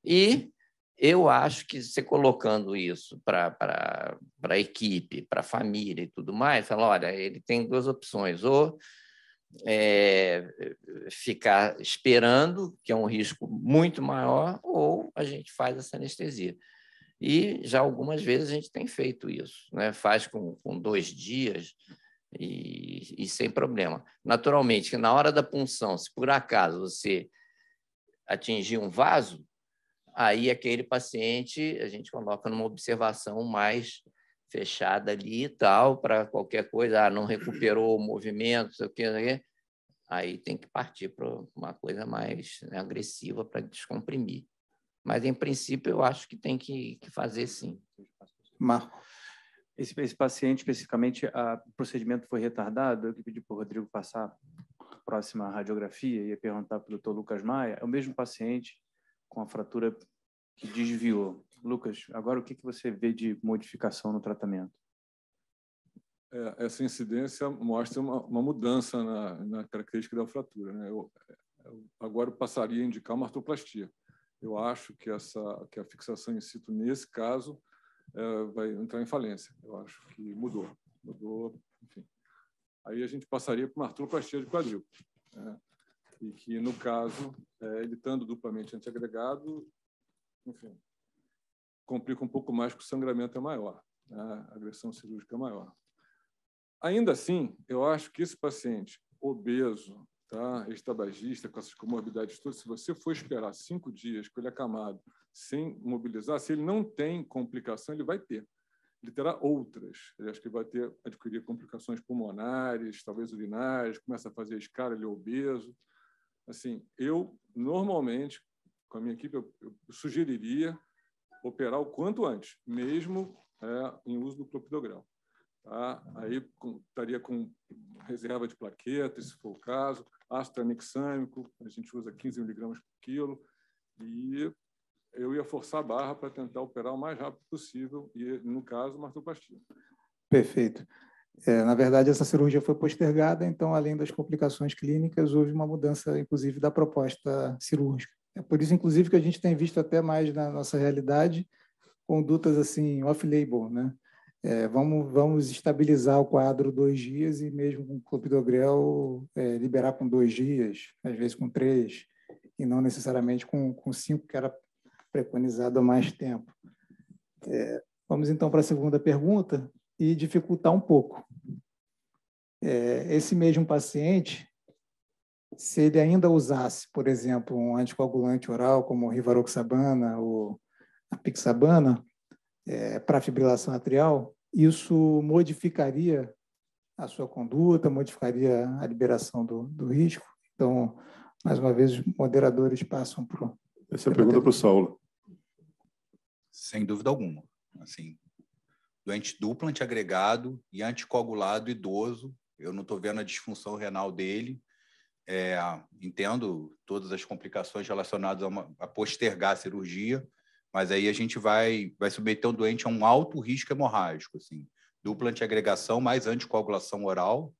Speaker 6: E eu acho que você colocando isso para a equipe, para a família e tudo mais, fala, olha, ele tem duas opções, ou é, ficar esperando, que é um risco muito maior, ou a gente faz essa anestesia. E já algumas vezes a gente tem feito isso, né? faz com, com dois dias, e, e sem problema. Naturalmente, na hora da punção, se por acaso você atingir um vaso, aí aquele paciente a gente coloca numa observação mais fechada ali e tal, para qualquer coisa, ah, não recuperou o movimento, sei o quê, sei o aí tem que partir para uma coisa mais né, agressiva para descomprimir. Mas, em princípio, eu acho que tem que, que fazer sim. Marco.
Speaker 5: Esse, esse paciente, especificamente, a, o procedimento foi retardado? Eu pedi para o Rodrigo passar a próxima radiografia e ia perguntar para o doutor Lucas Maia. É o mesmo paciente com a fratura que desviou. Lucas, agora o que, que você vê de modificação no tratamento? É, essa incidência mostra uma, uma
Speaker 9: mudança na, na, característica da fratura. Né? Eu, eu agora passaria a indicar uma artroplastia. Eu acho que, essa, que a fixação in situ, nesse caso, é, vai entrar em falência. Eu acho que mudou. Mudou, enfim. Aí a gente passaria para uma artroplastia de quadril. Né? E que, no caso, é, ele estando duplamente antiagregado, enfim, complica um pouco mais porque o sangramento é maior, né? a agressão cirúrgica é maior. Ainda assim, eu acho que esse paciente obeso, tá? ex-tabagista, com essas comorbidades todas, se você for esperar cinco dias com ele acamado, sem mobilizar, se ele não tem complicação, ele vai ter. Ele terá outras. Ele acho que vai ter, adquirir complicações pulmonares, talvez urinárias, começa a fazer escara, ele é obeso. Assim, eu, normalmente, com a minha equipe, eu, eu sugeriria operar o quanto antes, mesmo é, em uso do clopidogrel. Tá? Aí com, estaria com reserva de plaquetas, se for o caso, ácido anexâmico, a gente usa 15 miligramas por quilo, e eu ia forçar a barra para tentar operar o mais rápido possível, e no
Speaker 2: caso, mastoplastia. Perfeito. É, na verdade, essa cirurgia foi postergada, então, além das complicações clínicas, houve uma mudança, inclusive, da proposta cirúrgica. É por isso, inclusive, que a gente tem visto até mais na nossa realidade condutas assim off-label, né? É, vamos, vamos estabilizar o quadro dois dias e mesmo com o clopidogrel é, liberar com dois dias, às vezes com três, e não necessariamente com, com cinco, que era preconizado há mais tempo. É, vamos então para a segunda pergunta e dificultar um pouco. É, esse mesmo paciente, se ele ainda usasse, por exemplo, um anticoagulante oral como rivaroxabana ou apixabana, é, para fibrilação atrial, isso modificaria a sua conduta, modificaria a liberação do, do risco. Então, mais uma vez, os moderadores passam para
Speaker 3: Essa é a pergunta para o Saulo.
Speaker 1: Sem dúvida alguma. Assim, doente duplo antiagregado e anticoagulado idoso, eu não estou vendo a disfunção renal dele. É, entendo todas as complicações relacionadas a, uma, a postergar a cirurgia, mas aí a gente vai, vai submeter o doente a um alto risco hemorrágico, assim, dupla antiagregação mais anticoagulação oral,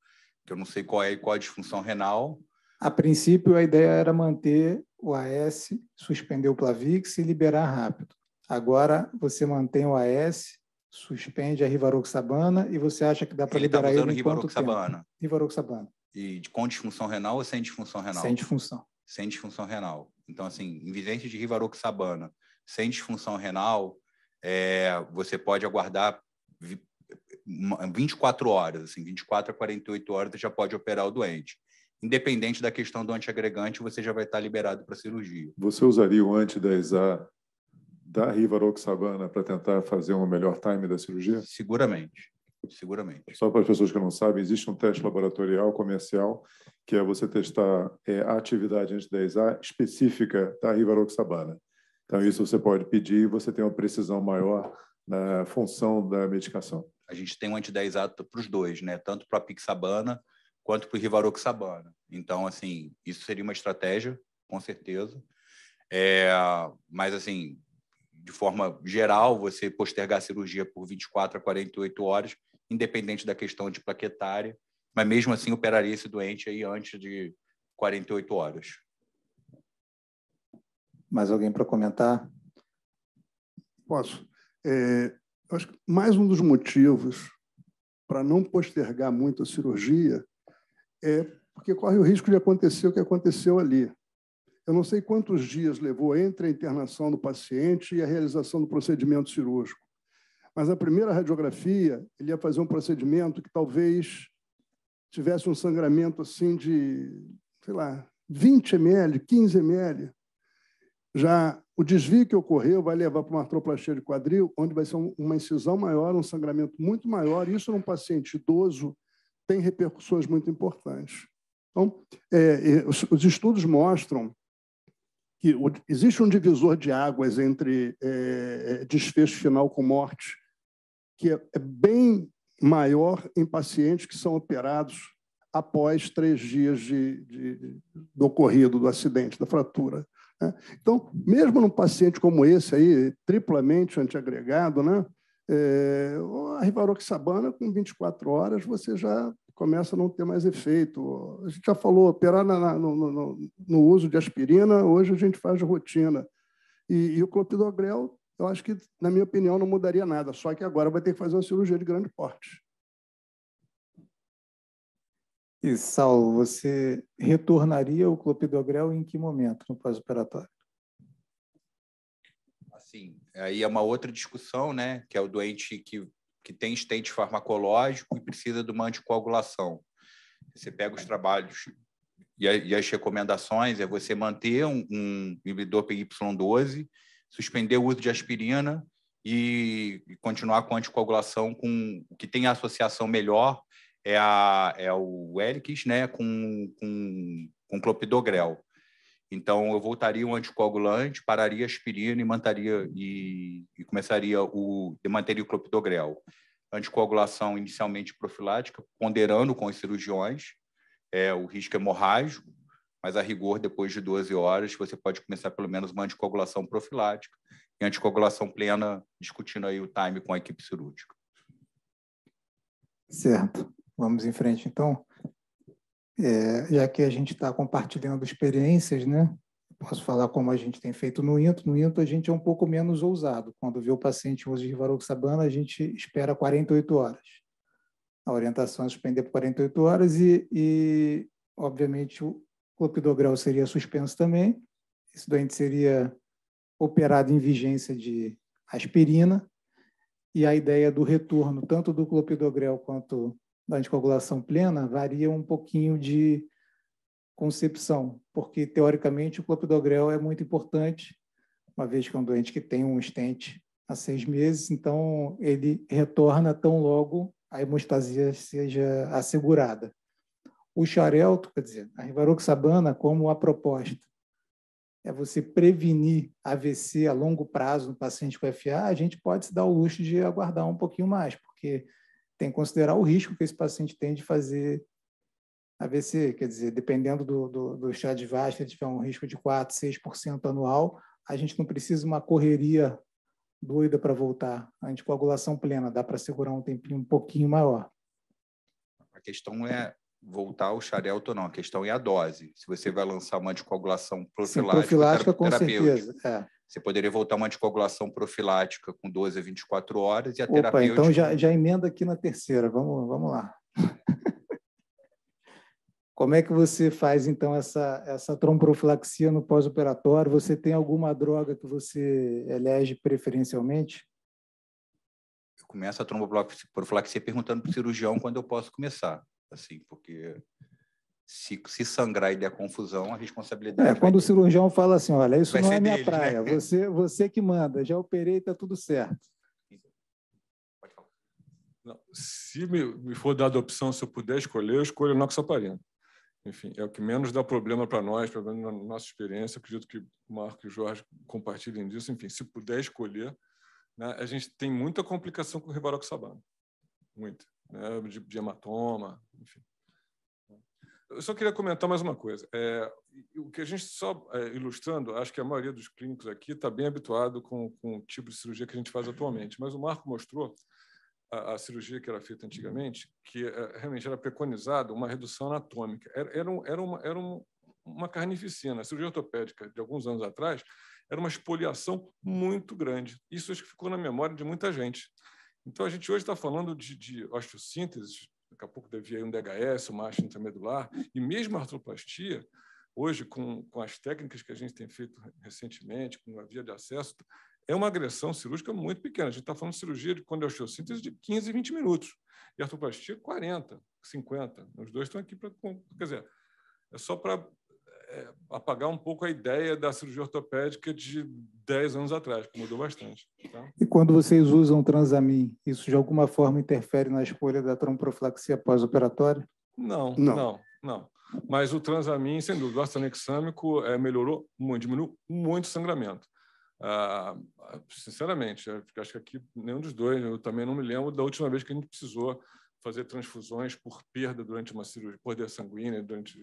Speaker 1: que eu não sei qual é qual é a disfunção renal.
Speaker 2: A princípio, a ideia era manter o AS, suspender o Plavix e liberar rápido. Agora, você mantém o AS, suspende a rivaroxabana e você acha que dá para tá liberar tá ele em rivaroxabana. Tempo? Rivaroxabana.
Speaker 1: E com disfunção renal ou sem disfunção renal? Sem disfunção. Sem disfunção renal. Então, assim, em vigência de rivaroxabana, sem disfunção renal, é, você pode aguardar 24 horas, assim, 24 a 48 horas você já pode operar o doente. Independente da questão do antiagregante, você já vai estar liberado para cirurgia.
Speaker 3: Você usaria o anti-10A da rivaroxabana para tentar fazer um melhor time da cirurgia? Seguramente, seguramente. Só para as pessoas que não sabem, existe um teste laboratorial comercial que é você testar é, a atividade anti-10A específica da rivaroxabana. Então, isso você pode pedir e você tem uma precisão maior na função da medicação.
Speaker 1: A gente tem um anti-10-ato para os dois, né? tanto para a pixabana quanto para o rivaroxabana. Então, assim, isso seria uma estratégia, com certeza. É, mas, assim, de forma geral, você postergar a cirurgia por 24 a 48 horas, independente da questão de plaquetária, mas mesmo assim operaria esse doente aí antes de 48 horas.
Speaker 2: Mais alguém para comentar?
Speaker 7: Posso. É, acho que mais um dos motivos para não postergar muito a cirurgia é porque corre o risco de acontecer o que aconteceu ali. Eu não sei quantos dias levou entre a internação do paciente e a realização do procedimento cirúrgico. Mas na primeira radiografia, ele ia fazer um procedimento que talvez tivesse um sangramento assim de, sei lá, 20 ml, 15 ml. Já o desvio que ocorreu vai levar para uma artroplastia de quadril, onde vai ser uma incisão maior, um sangramento muito maior. Isso num paciente idoso tem repercussões muito importantes. Então, é, é os, estudos mostram que existe um divisor de águas entre é, é, desfecho final com morte, que é, é bem maior em pacientes que são operados após três dias de, de, do ocorrido, do acidente, da fratura. Né? Então, mesmo num paciente como esse aí, triplamente antiagregado, né? É, a rivaroxabana, com 24 horas, você já começa a não ter mais efeito. A gente já falou, operar na, no, no, no, uso de aspirina, hoje a gente faz rotina. E, e o clopidogrel, eu acho que, na minha opinião, não mudaria nada, só que agora vai ter que fazer uma cirurgia de grande porte.
Speaker 2: E, Saulo, você retornaria o clopidogrel em que momento no pós-operatório?
Speaker 1: Assim, aí é uma outra discussão, né? Que é o doente que, que tem estente farmacológico e precisa de uma anticoagulação. Você pega os trabalhos e, a, e as recomendações, é você manter um, um inibidor PY12, suspender o uso de aspirina e, e continuar com anticoagulação com, o que tem associação melhor é, a, é o Eriks, né, com, com, com clopidogrel. Então, eu voltaria um anticoagulante, pararia a aspirina e, mantaria, e, e começaria o, e manteria o clopidogrel. Anticoagulação inicialmente profilática, ponderando com os cirurgiões é, o risco hemorrágico, mas a rigor, depois de 12 horas, você pode começar pelo menos uma anticoagulação profilática e anticoagulação plena, discutindo aí o time com a equipe cirúrgica.
Speaker 2: Certo. Vamos em frente, então. É, já que a gente está compartilhando experiências, né? Posso falar como a gente tem feito no INTO. No INTO, a gente é um pouco menos ousado. Quando vê o paciente uso de varoxabana, a gente espera 48 horas. A orientação é suspender por 48 horas e, e obviamente, o clopidogrel seria suspenso também. Esse doente seria operado em vigência de aspirina. E a ideia do retorno, tanto do clopidogrel quanto da anticoagulação plena varia um pouquinho de concepção, porque teoricamente o clopidogrel é muito importante, uma vez que é um doente que tem um estente há seis meses, então ele retorna tão logo a hemostasia seja assegurada. O xarelto, quer dizer, a rivaroxabana, como a proposta é você prevenir AVC a longo prazo no paciente com FA, a gente pode se dar o luxo de aguardar um pouquinho mais, porque tem que considerar o risco que esse paciente tem de fazer AVC, quer dizer, dependendo do, do, do estado de vasta, se ele tiver um risco de 4, 6% anual, a gente não precisa uma correria doida para voltar. A anticoagulação plena dá para segurar um tempinho um pouquinho maior.
Speaker 1: A questão é voltar ao xarelto ou não, a questão é a dose. Se você vai lançar uma anticoagulação profilática, Sim, profilática com certeza, é. Você poderia voltar uma anticoagulação profilática com 12 a 24 horas e a Opa, então já,
Speaker 2: já emenda aqui na terceira, vamos, vamos lá. Como é que você faz, então, essa, essa tromboprofilaxia no pós-operatório? Você tem alguma droga que você elege preferencialmente?
Speaker 1: Eu começo a tromboprofilaxia perguntando para o cirurgião quando eu posso começar, assim, porque se, se sangrar e der confusão, a responsabilidade. É,
Speaker 2: quando o cirurgião fala assim: olha, isso vai não é minha dele, né? praia, né? você, você que manda, já operei, está tudo certo.
Speaker 9: Não, se me, me, for dada a opção, se eu puder escolher, eu escolho enoxaparina. Enfim, é o que menos dá problema para nós, pelo menos na nossa experiência. Acredito que o Marco e o Jorge compartilhem disso. Enfim, se puder escolher, né, a gente tem muita complicação com o rivaroxabana. Muita. Né, de, de hematoma, enfim. Eu só queria comentar mais uma coisa. É, o que a gente só é, ilustrando, acho que a maioria dos clínicos aqui está bem habituado com, com o tipo de cirurgia que a gente faz atualmente, mas o Marco mostrou a, a cirurgia que era feita antigamente, que é, realmente era preconizada uma redução anatômica. Era, era, um, era, uma, era um, uma carnificina. A cirurgia ortopédica de alguns anos atrás era uma espoliação muito grande. Isso acho que ficou na memória de muita gente. Então, a gente hoje está falando de, de osteossíntese daqui a pouco devia um DHS, uma haste intramedular, e mesmo a artroplastia, hoje, com, com as técnicas que a gente tem feito recentemente, com a via de acesso, é uma agressão cirúrgica muito pequena. A gente está falando de cirurgia de condiosteossíntese de 15, 20 minutos, e artroplastia 40, 50. Os dois estão aqui para... Quer dizer, é só para é, apagar um pouco a ideia da cirurgia ortopédica de 10 anos atrás, que mudou bastante. Tá?
Speaker 2: E quando vocês usam transamin, isso de alguma forma interfere na escolha da tromprofilaxia pós-operatória?
Speaker 9: Não, não, não, não. Mas o transamin, sem dúvida, o ácido é, melhorou muito, diminuiu muito o sangramento. Ah, sinceramente, acho que aqui nenhum dos dois, eu também não me lembro da última vez que a gente precisou fazer transfusões por perda durante uma cirurgia, por perda sanguínea, durante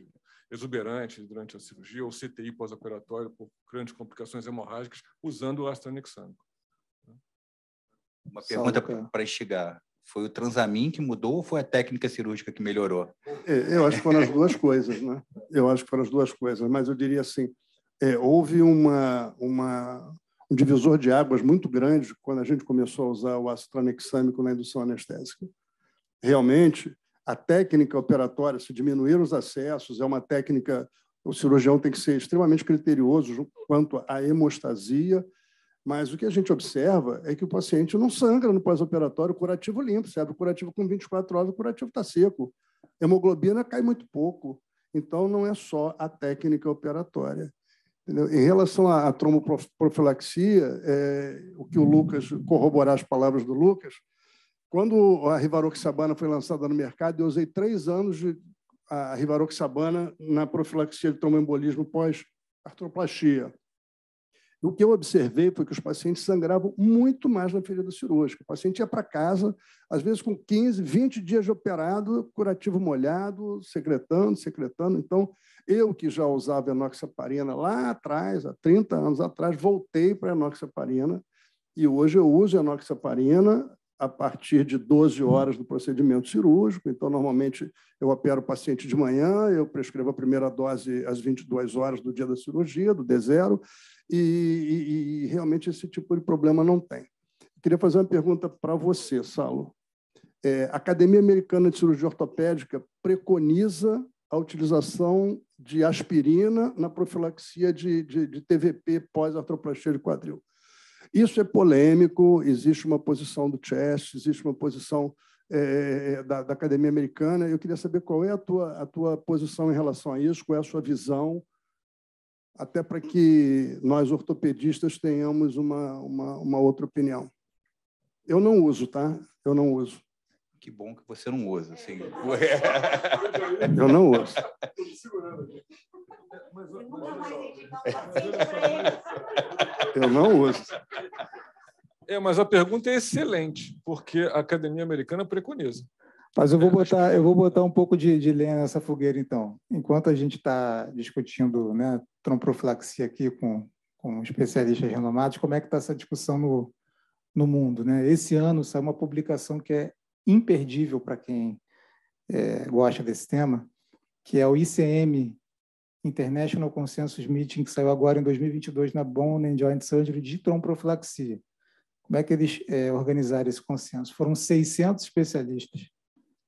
Speaker 9: exuberantes durante a cirurgia ou CTI pós-operatório por grandes complicações hemorrágicas usando o ácido
Speaker 1: Uma pergunta para instigar. Foi o transamin que mudou ou foi a técnica cirúrgica que melhorou?
Speaker 7: É, eu acho que foram as duas coisas, né? Eu acho que foram as duas coisas, mas eu diria assim, é, houve uma, uma, um divisor de águas muito grande quando a gente começou a usar o ácido na indução anestésica. Realmente, a técnica operatória, se diminuir os acessos, é uma técnica. O cirurgião tem que ser extremamente criterioso quanto à hemostasia, mas o que a gente observa é que o paciente não sangra no pós-operatório curativo limpo, sabe? O curativo com 24 horas, o curativo está seco. A hemoglobina cai muito pouco. Então, não é só a técnica operatória. Em relação à tromboprofilaxia, é, o que o Lucas, corroborar as palavras do Lucas, quando a Sabana foi lançada no mercado, eu usei três anos de a Sabana na profilaxia de tromboembolismo pós-artroplastia. O que eu observei foi que os pacientes sangravam muito mais na ferida cirúrgica. O paciente ia para casa, às vezes com 15, 20 dias de operado, curativo molhado, secretando, secretando. Então, eu que já usava enoxaparina lá atrás, há 30 anos atrás, voltei para a enoxaparina e hoje eu uso enoxaparina a partir de 12 horas do procedimento cirúrgico. Então, normalmente, eu opero o paciente de manhã, eu prescrevo a primeira dose às 22 horas do dia da cirurgia, do D0, e, e, e realmente esse tipo de problema não tem. Eu queria fazer uma pergunta para você, Salo. É, a Academia Americana de Cirurgia Ortopédica preconiza a utilização de aspirina na profilaxia de, de, de TVP pós-artroplastia de quadril. Isso é polêmico, existe uma posição do Chest, existe uma posição é, da, da, Academia Americana. Eu queria saber qual é a tua, a tua posição em relação a isso, qual é a sua visão, até para que nós ortopedistas tenhamos uma, uma, uma outra opinião. Eu não uso, tá? Eu não uso.
Speaker 1: Que bom que você não usa. Assim. É. Eu não uso
Speaker 9: eu Eu não uso. É, mas a pergunta é excelente, porque a academia americana preconiza. Mas
Speaker 2: eu vou é. botar, eu vou botar um pouco de, de lenha nessa fogueira, então. Enquanto a gente está discutindo né, tromprofilaxia aqui com, com especialistas renomados, como é que está essa discussão no, no mundo? Né? Esse ano saiu uma publicação que é imperdível para quem é, gosta desse tema, que é o ICM International Consensus Meeting, que saiu agora em 2022 na Bone and Joint Surgery, de tromprofilaxia. Como é que eles é, organizaram esse consenso? Foram 600 especialistas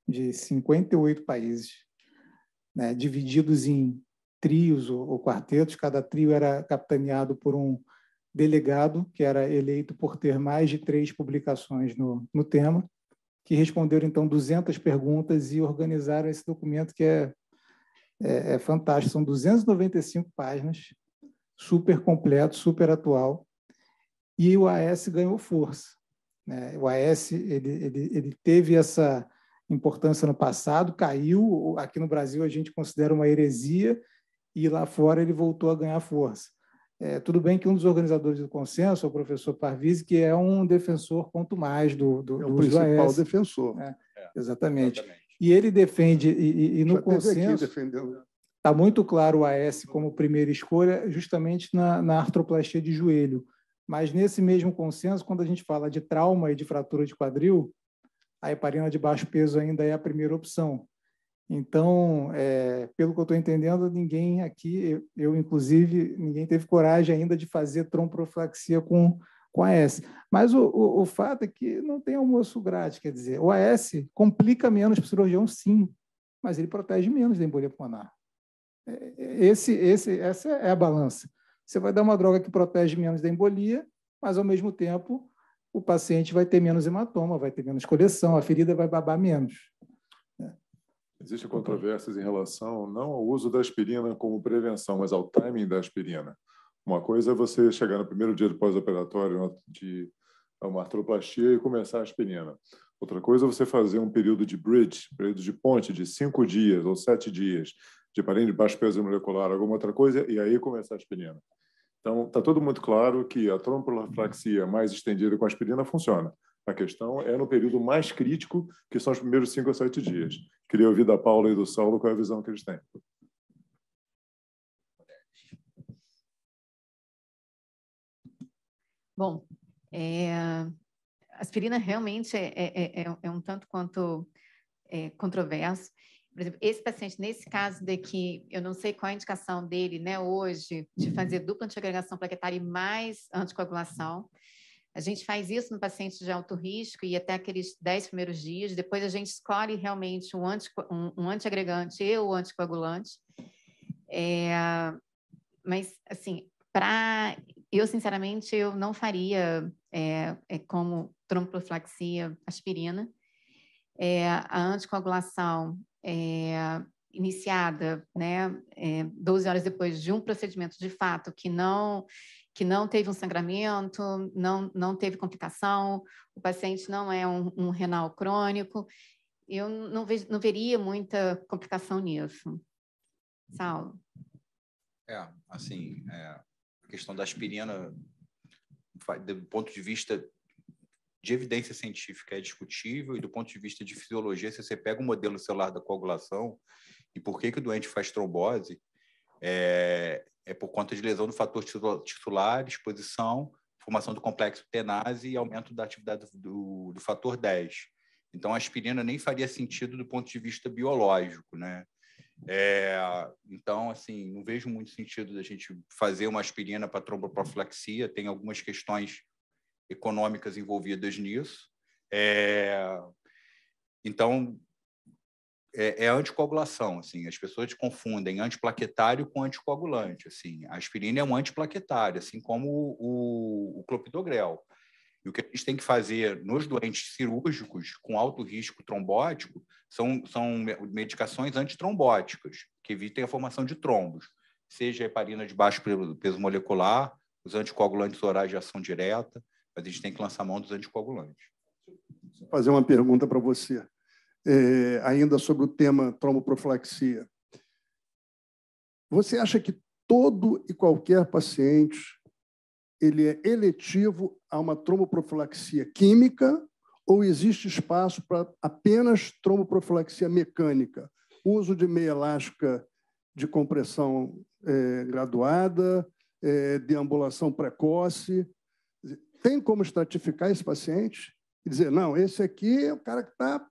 Speaker 2: de 58 países, né, divididos em trios ou, ou quartetos. Cada trio era capitaneado por um delegado, que era eleito por ter mais de três publicações no, no tema, que responderam, então, 200 perguntas e organizaram esse documento que é é, é fantástico. São 295 páginas, super completo, super atual. E o AS ganhou força. Né? O AS ele, ele, ele teve essa importância no passado, caiu. Aqui no Brasil a gente considera uma heresia e lá fora ele voltou a ganhar força. É, tudo bem que um dos organizadores do consenso, o professor Parviz, que é um defensor quanto mais do, do é o do principal AS.
Speaker 7: defensor. É,
Speaker 2: exatamente. exatamente. E ele defende, e, e no consenso,
Speaker 7: está
Speaker 2: muito claro o AS como primeira escolha, justamente na, na artroplastia de joelho. Mas nesse mesmo consenso, quando a gente fala de trauma e de fratura de quadril, a heparina de baixo peso ainda é a primeira opção. Então, é, pelo que eu estou entendendo, ninguém aqui, eu inclusive, ninguém teve coragem ainda de fazer tromprofilaxia com com AS. Mas o, o, o, fato é que não tem almoço grátis, quer dizer, o AS complica menos para o cirurgião, sim, mas ele protege menos da embolia pulmonar. É, é, esse, esse, essa é a balança. Você vai dar uma droga que protege menos da embolia, mas ao mesmo tempo o paciente vai ter menos hematoma, vai ter menos coleção, a ferida vai babar menos.
Speaker 3: É. Existem controvérsias em relação não ao uso da aspirina como prevenção, mas ao timing da aspirina. Uma coisa é você chegar no primeiro dia do pós-operatório né, de uma artroplastia e começar a aspirina. Outra coisa é você fazer um período de bridge, período de ponte de cinco dias ou sete dias de parede de baixo peso molecular, alguma outra coisa, e aí começar a aspirina. Então, está tudo muito claro que a trompoflaxia mais estendida com aspirina funciona. A questão é no período mais crítico, que são os primeiros cinco a sete dias. Queria ouvir da Paula e do Saulo qual é a visão que eles têm.
Speaker 8: Bom, é, aspirina realmente é, é, é, é, é um tanto quanto é, controverso. Por exemplo, esse paciente, nesse caso daqui, eu não sei qual a indicação dele né, hoje de fazer dupla antiagregação plaquetária e mais anticoagulação. A gente faz isso no paciente de alto risco e até aqueles 10 primeiros dias. Depois a gente escolhe realmente um, anti, um, um antiagregante e o anticoagulante. É, mas, assim, para eu, sinceramente, eu não faria é, é como tromboprofilaxia aspirina. É, a anticoagulação é, iniciada né, é, 12 horas depois de um procedimento de fato que não que não teve um sangramento, não, não teve complicação, o paciente não é um, um renal crônico, eu não, vejo, não veria muita complicação nisso. Saulo?
Speaker 1: É, assim, é, questão da aspirina, do ponto de vista de evidência científica, é discutível, e do ponto de vista de fisiologia, se você pega o um modelo celular da coagulação e por que, que o doente faz trombose, é, é por conta de lesão do fator titular, exposição, formação do complexo tenase e aumento da atividade do, do fator 10. Então, a aspirina nem faria sentido do ponto de vista biológico, né? É, então, assim, não vejo muito sentido da gente fazer uma aspirina para tromboprofilaxia. Tem algumas questões econômicas envolvidas nisso. É, então, é, é anticoagulação, assim, as pessoas confundem antiplaquetário com anticoagulante, assim, a aspirina é um antiplaquetário, assim como o, o, o clopidogrel. E o que a gente tem que fazer nos doentes cirúrgicos com alto risco trombótico são, são medicações antitrombóticas, que evitem a formação de trombos, seja a heparina de baixo peso molecular, os anticoagulantes orais de ação direta, mas a gente tem que lançar mão dos anticoagulantes.
Speaker 7: Vou fazer uma pergunta para você, é, ainda sobre o tema tromboprofilaxia. Você acha que todo e qualquer paciente ele é eletivo a uma tromboprofilaxia química ou existe espaço para apenas tromboprofilaxia mecânica, uso de meia elástica de compressão é, graduada, é, deambulação precoce? Tem como estratificar esse paciente e dizer, não, esse aqui é o cara que está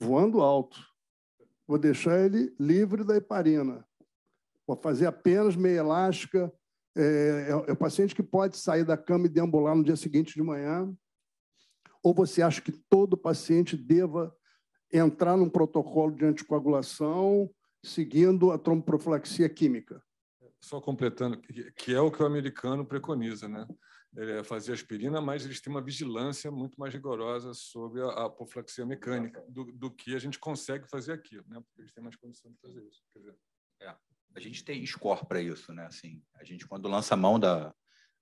Speaker 7: voando alto, vou deixar ele livre da heparina, vou fazer apenas meia elástica, é, é, é o paciente que pode sair da cama e deambular no dia seguinte de manhã? Ou você acha que todo paciente deva entrar num protocolo de anticoagulação seguindo a tromboprofilaxia química?
Speaker 9: Só completando, que é o que o americano preconiza, né? Ele é aspirina, mas eles têm uma vigilância muito mais rigorosa sobre a, a profilaxia mecânica do, do, que a gente consegue fazer aqui, né? Porque eles têm mais condições de fazer isso. Quer dizer, é
Speaker 1: a gente tem score para isso, né? Assim, a gente quando lança a mão da,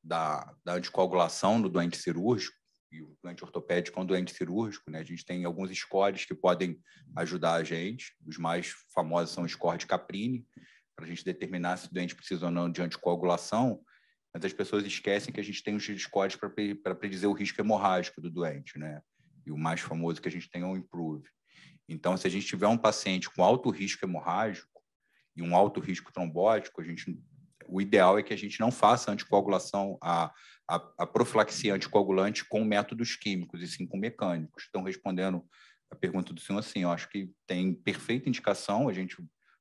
Speaker 1: da, da anticoagulação do doente cirúrgico e o doente ortopédico é um doente cirúrgico, né? A gente tem alguns scores que podem ajudar a gente. Os mais famosos são o score de Caprini, para a gente determinar se o doente precisa ou não de anticoagulação. Mas as pessoas esquecem que a gente tem os scores para predizer o risco hemorrágico do doente, né? E o mais famoso que a gente tem é o Improve. Então, se a gente tiver um paciente com alto risco hemorrágico, e um alto risco trombótico, a gente, o ideal é que a gente não faça anticoagulação, a, a, a profilaxia anticoagulante com métodos químicos, e sim com mecânicos. Então, respondendo a pergunta do senhor, assim, eu acho que tem perfeita indicação a gente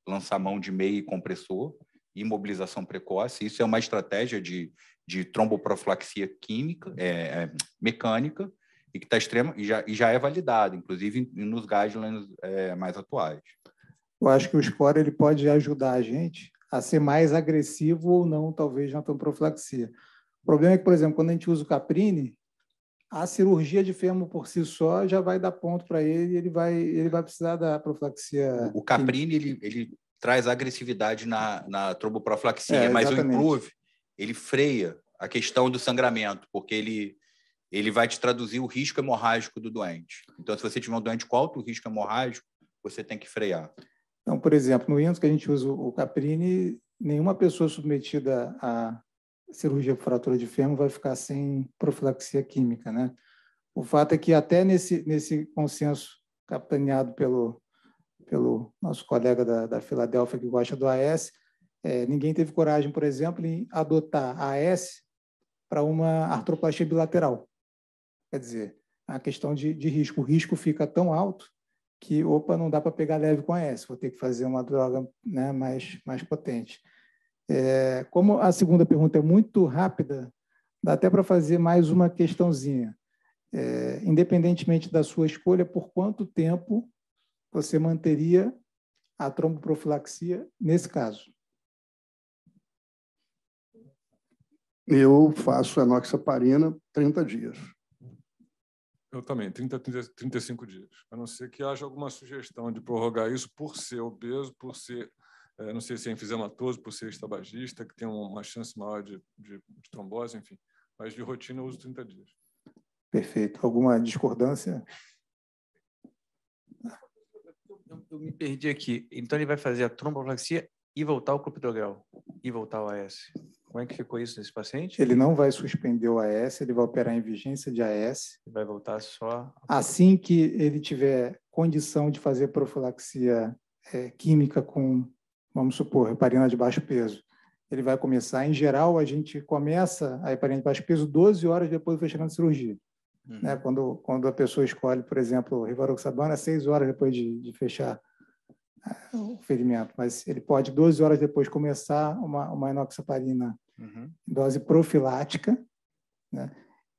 Speaker 1: lançar mão de meia e compressor, imobilização precoce. Isso é uma estratégia de, de tromboprofilaxia química, é, é, mecânica, e que está extrema e já, e já é validada, inclusive nos guidelines é, mais atuais
Speaker 2: eu acho que o score ele pode ajudar a gente a ser mais agressivo ou não, talvez, na profilaxia. O problema é que, por exemplo, quando a gente usa o Caprine, a cirurgia de fêmur por si só já vai dar ponto para ele ele vai, ele vai precisar da profilaxia. O
Speaker 1: Caprine, ele, ele traz agressividade na, na tromboprofilaxia, é, mas o Improve, ele freia a questão do sangramento, porque ele, ele vai te traduzir o risco hemorrágico do doente. Então, se você tiver um doente com alto risco hemorrágico, você tem que frear.
Speaker 2: Então, por exemplo, no INTO, que a gente usa o Caprine, nenhuma pessoa submetida a cirurgia por fratura de fêmur vai ficar sem profilaxia química, né? O fato é que até nesse, nesse consenso capitaneado pelo, pelo nosso colega da, da Filadélfia que gosta do AS, é, ninguém teve coragem, por exemplo, em adotar AS para uma artroplastia bilateral. Quer dizer, a questão de, de risco. O risco fica tão alto que, opa, não dá para pegar leve com a S, vou ter que fazer uma droga né, mais, mais potente. É, como a segunda pergunta é muito rápida, dá até para fazer mais uma questãozinha. É, independentemente da sua escolha, por quanto tempo você manteria a tromboprofilaxia nesse caso?
Speaker 7: Eu faço a enoxaparina 30 dias.
Speaker 9: Eu também, 30, 30, 35 dias. A não ser que haja alguma sugestão de prorrogar isso por ser obeso, por ser, é, não sei se é enfisematoso, por ser estabagista, que tem uma chance maior de, de, de trombose, enfim.
Speaker 5: Mas de rotina eu uso 30 dias.
Speaker 2: Perfeito. Alguma discordância?
Speaker 5: Eu, eu, me perdi aqui. Então ele vai fazer a tromboplaxia e voltar ao clopidogrel e voltar ao AS. Como é que ficou isso nesse paciente? Ele não
Speaker 2: vai suspender o AS, ele vai operar em vigência de AS.
Speaker 5: Ele vai voltar só.
Speaker 2: Assim que ele tiver condição de fazer profilaxia é, química com, vamos supor, heparina de baixo peso, ele vai começar. Em geral, a gente começa a heparina de baixo peso 12 horas depois do fechamento da cirurgia. Uhum. Né? Quando, quando a pessoa escolhe, por exemplo, rivaroxabana, 6 horas depois de, de fechar o é ferimento, mas ele pode, 12 horas depois, começar uma, uma inoxaparina uhum. em dose profilática, né?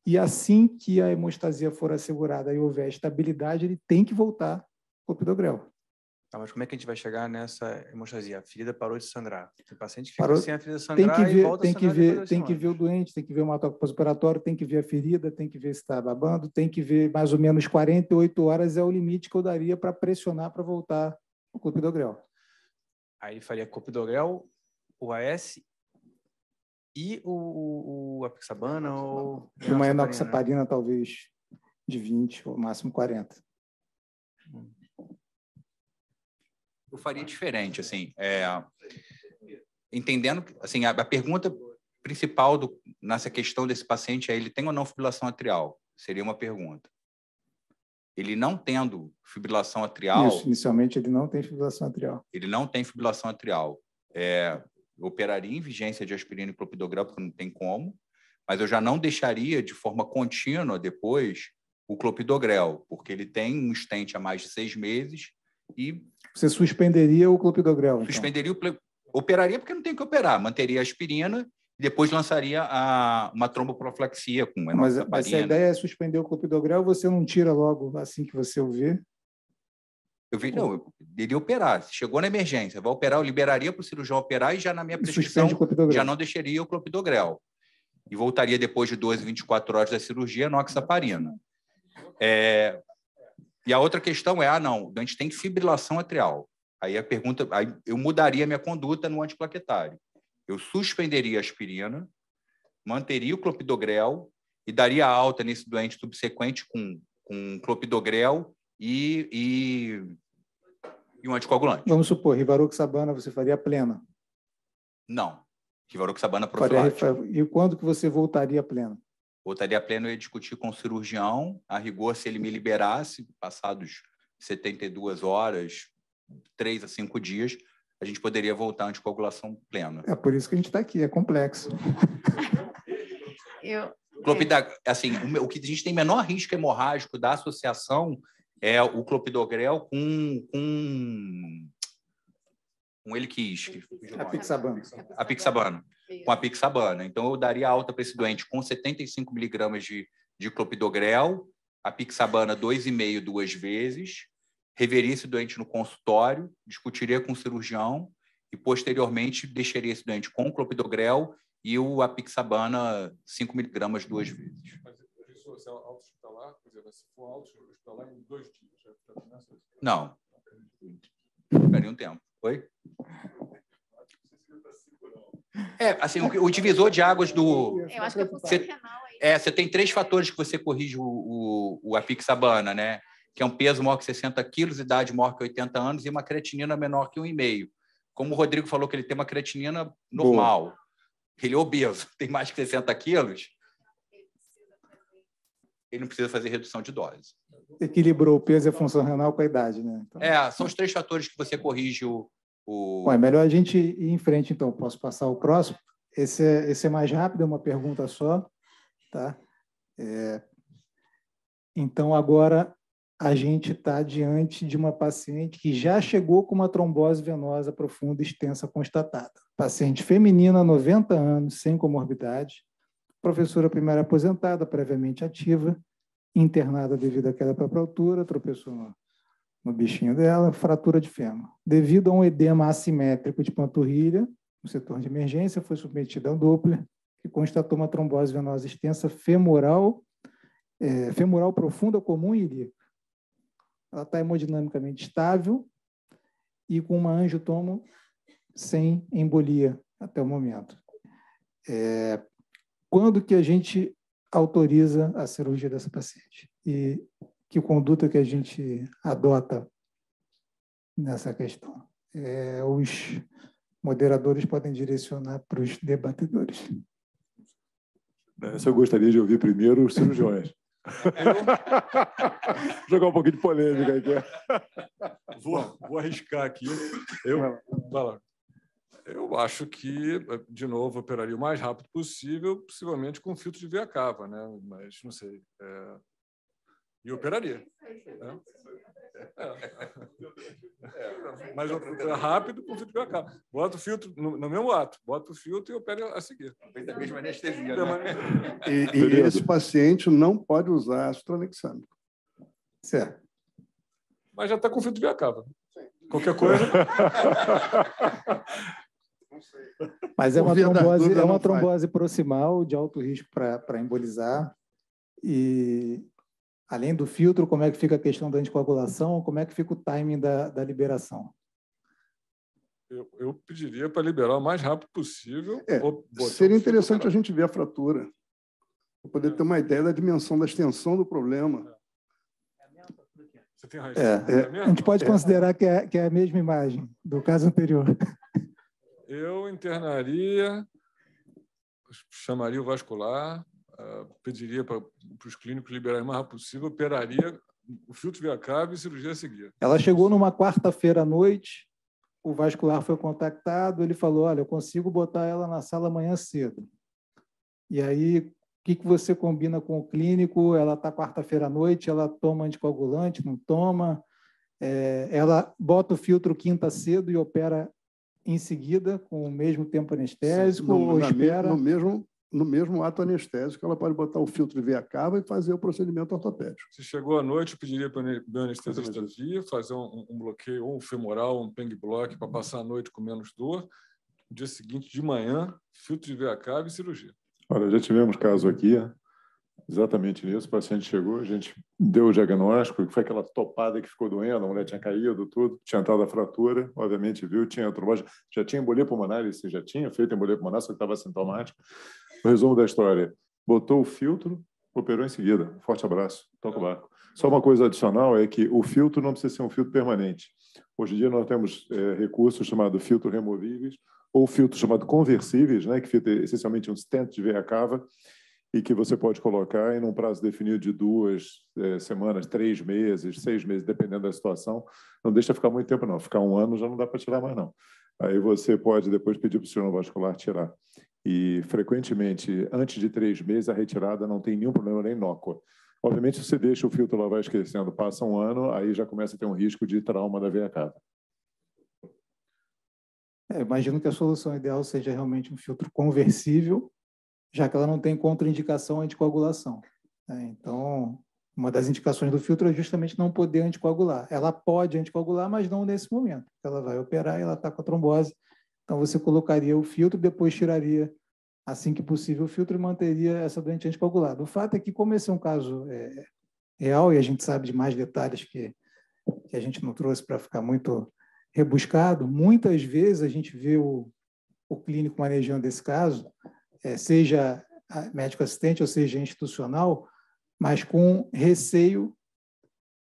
Speaker 2: e assim que a hemostasia for assegurada e houver estabilidade, ele tem que voltar ao pidogrel.
Speaker 5: Tá, mas como é que a gente vai chegar nessa hemostasia? A ferida parou de sangrar. Tem paciente que fica parou... sem a ferida sangrar tem que ver, e volta tem que ver, Tem que
Speaker 2: ver o doente, tem que ver o hematócrito pós-operatório, tem que ver a ferida, tem que ver se está babando, tem que ver mais ou menos 48 horas é o limite que eu daria para pressionar para voltar o Grel.
Speaker 5: Aí faria do Grel, o AS e o, o, o apixabana
Speaker 1: ou...
Speaker 2: uma enoxaparina, né? talvez, de 20, ou máximo 40.
Speaker 1: Eu faria diferente, assim, é, entendendo, assim, a, a pergunta principal do, nessa questão desse paciente é ele tem ou não fibrilação atrial? Seria uma pergunta ele não tendo fibrilação atrial. Isso,
Speaker 2: inicialmente ele não tem fibrilação atrial.
Speaker 1: Ele não tem fibrilação atrial. É, operaria em vigência de aspirina e clopidogrel, porque não tem como, mas eu já não deixaria de forma contínua depois o clopidogrel, porque ele tem um estente há mais de seis meses e...
Speaker 2: Você suspenderia o clopidogrel, então?
Speaker 1: Suspenderia o... Operaria porque não tem que operar, manteria a aspirina depois lançaria a, uma tromboproflexia com enoxaparina. mas a ideia
Speaker 2: é suspender o clopidogrel, você não tira logo assim que você o vê?
Speaker 1: Eu vi, não, eu iria operar. Chegou na emergência, vai operar, eu liberaria para o cirurgião operar e já na minha prescrição já não deixaria o clopidogrel. E voltaria depois de 12, 24 horas da cirurgia no oxaparina. É, e a outra questão é, ah, não, a gente tem fibrilação atrial. Aí a pergunta, aí eu mudaria minha conduta no antiplaquetário. Eu suspenderia a aspirina, manteria o clopidogrel e daria alta nesse doente subsequente com, com clopidogrel e, e, e um anticoagulante.
Speaker 2: Vamos supor, rivaroxabana você faria plena?
Speaker 1: Não. Rivaroxabana profilática.
Speaker 2: E quando que você voltaria plena?
Speaker 1: Voltaria plena eu ia discutir com o cirurgião, a rigor, se ele me liberasse, passados 72 horas, 3 a 5 dias, a gente poderia voltar à anticoagulação plena.
Speaker 2: É por isso que a gente está aqui, é complexo.
Speaker 1: Eu... É. assim, o, que a gente tem menor risco hemorrágico da associação é o clopidogrel com, com, com ele isque.
Speaker 2: A pixabana.
Speaker 1: A pixabana. Com a pixabana. Então, eu daria alta para esse doente com 75 miligramas de, de clopidogrel, a pixabana 2,5 duas vezes, reveria esse doente no consultório, discutiria com o cirurgião e, posteriormente, deixaria esse doente com o clopidogrel e o apixabana 5 miligramas duas vezes. Mas se é auto-hospitalar, quer dizer, se for auto-hospitalar, em dois dias. Não. Ficaria um tempo. Oi? É, assim, o, o, divisor de águas do.
Speaker 8: Eu acho que é você,
Speaker 1: é, você tem três fatores que você corrige o, o, o apixabana, né? que é um peso maior que 60 quilos, idade maior que 80 anos e uma creatinina menor que 1,5. Como o Rodrigo falou que ele tem uma creatinina normal, Boa. ele é obeso, tem mais que 60 quilos, ele não precisa fazer redução de dose.
Speaker 2: Equilibrou o peso e a função renal com a idade, né?
Speaker 1: Então... É, são os três fatores que você corrige o,
Speaker 2: o... Bom, é melhor a gente ir em frente, então. Posso passar o próximo? Esse é, esse é mais rápido, é uma pergunta só. Tá? É... Então, agora, a gente está diante de uma paciente que já chegou com uma trombose venosa profunda extensa constatada. Paciente feminina, 90 anos, sem comorbidade, professora primeira aposentada, previamente ativa, internada devido à queda para a altura, tropeçou no, no bichinho dela, fratura de fêmur. Devido a um edema assimétrico de panturrilha, no setor de emergência, foi submetida a um Doppler, que constatou uma trombose venosa extensa femoral, é, femoral profunda comum e ilíaca ela está hemodinamicamente estável e com uma angiotomo sem embolia até o momento. É, quando que a gente autoriza a cirurgia dessa paciente? E que conduta que a gente adota nessa questão? É, os moderadores podem direcionar para os debatedores.
Speaker 3: eu gostaria de ouvir primeiro os cirurgiões. Eu...
Speaker 2: Jogar
Speaker 3: um pouquinho de polêmica aqui.
Speaker 9: Vou, vou arriscar aqui. Eu, eu acho que, de novo, operaria o mais rápido possível, possivelmente com filtro de via cava, né? mas não sei. É...
Speaker 8: E operaria. É. É. Mas rápido como de tiver calma. Bota
Speaker 9: o filtro no, no, mesmo ato, bota o filtro e opera a seguir. Feita mesma anestesia. Né? E, e esse
Speaker 7: paciente não pode usar astronexâmico. Certo.
Speaker 9: Mas já está com filtro de acaba. Qualquer
Speaker 2: coisa.
Speaker 7: Mas é uma trombose, é uma trombose
Speaker 2: proximal de alto risco para embolizar. E, Além do filtro, como é que fica a questão da anticoagulação? Como é que fica o timing da, da liberação?
Speaker 9: Eu, eu pediria para liberar o mais rápido possível.
Speaker 7: É, seria interessante a gente ver a fratura, para poder é. ter uma ideia da dimensão, da extensão do problema.
Speaker 2: É. Você tem razão. É, é, é a gente pode considerar que é, que é a mesma imagem do caso anterior.
Speaker 9: Eu internaria, chamaria o vascular, ah, pediria para, os clínicos liberarem o mais rápido possível, operaria o filtro via cabo e cirurgia a seguir.
Speaker 2: Ela chegou numa quarta-feira à noite, o vascular foi contactado, ele falou, olha, eu consigo botar ela na sala amanhã cedo. E aí, o que, que você combina com o clínico? Ela está quarta-feira à noite, ela toma anticoagulante, não toma? É, ela bota o filtro quinta cedo e opera em seguida,
Speaker 7: com o mesmo tempo anestésico, Sim, no, ou espera... Me, no mesmo no mesmo ato anestésico, ela pode botar o filtro de veia cava e fazer o procedimento ortopédico.
Speaker 9: Se chegou à noite, eu pediria para o anestesista vir, fazer um, um, bloqueio, ou um femoral, um peng block, para passar a noite com menos dor. No dia seguinte, de manhã, filtro de veia cava e cirurgia.
Speaker 3: Olha, já tivemos caso aqui, é, exatamente nisso. O paciente chegou, a gente deu o diagnóstico, que foi aquela topada que ficou doendo, a mulher tinha caído, tudo, tinha entrado a fratura, obviamente viu, tinha trombose, já tinha embolia pulmonar, ele já tinha feito embolia pulmonar, só que estava sintomático. O resumo da história. Botou o filtro, operou em seguida. Um forte abraço. Toca o é. barco. Só uma coisa adicional é que o filtro não precisa ser um filtro permanente. Hoje em dia nós temos é, recursos chamados filtros removíveis ou filtros chamados conversíveis, né, que é essencialmente um stent de veia cava e que você pode colocar em um prazo definido de duas é, semanas, três meses, seis meses, dependendo da situação. Não deixa ficar muito tempo, não. Ficar um ano já não dá para tirar mais, não. Aí você pode depois pedir para o cirurgião vascular tirar. E, frequentemente, antes de três meses, a retirada não tem nenhum problema nem inócua. Obviamente, se você deixa o filtro lá vai esquecendo, passa um ano, aí já começa a ter um risco de trauma da veia cava.
Speaker 2: É, imagino que a solução ideal seja realmente um filtro conversível, já que ela não tem contraindicação à anticoagulação. Né? Então, uma das indicações do filtro é justamente não poder anticoagular. Ela pode anticoagular, mas não nesse momento. Ela vai operar e ela está com a trombose. Então, você colocaria o filtro, depois tiraria, assim que possível, o filtro e manteria essa doente anticoagulada. O fato é que, como esse é um caso é, é, real, e a gente sabe de mais detalhes que, que a gente não trouxe para ficar muito rebuscado, muitas vezes a gente vê o, o clínico manejando esse caso, é, seja médico assistente ou seja institucional, mas com receio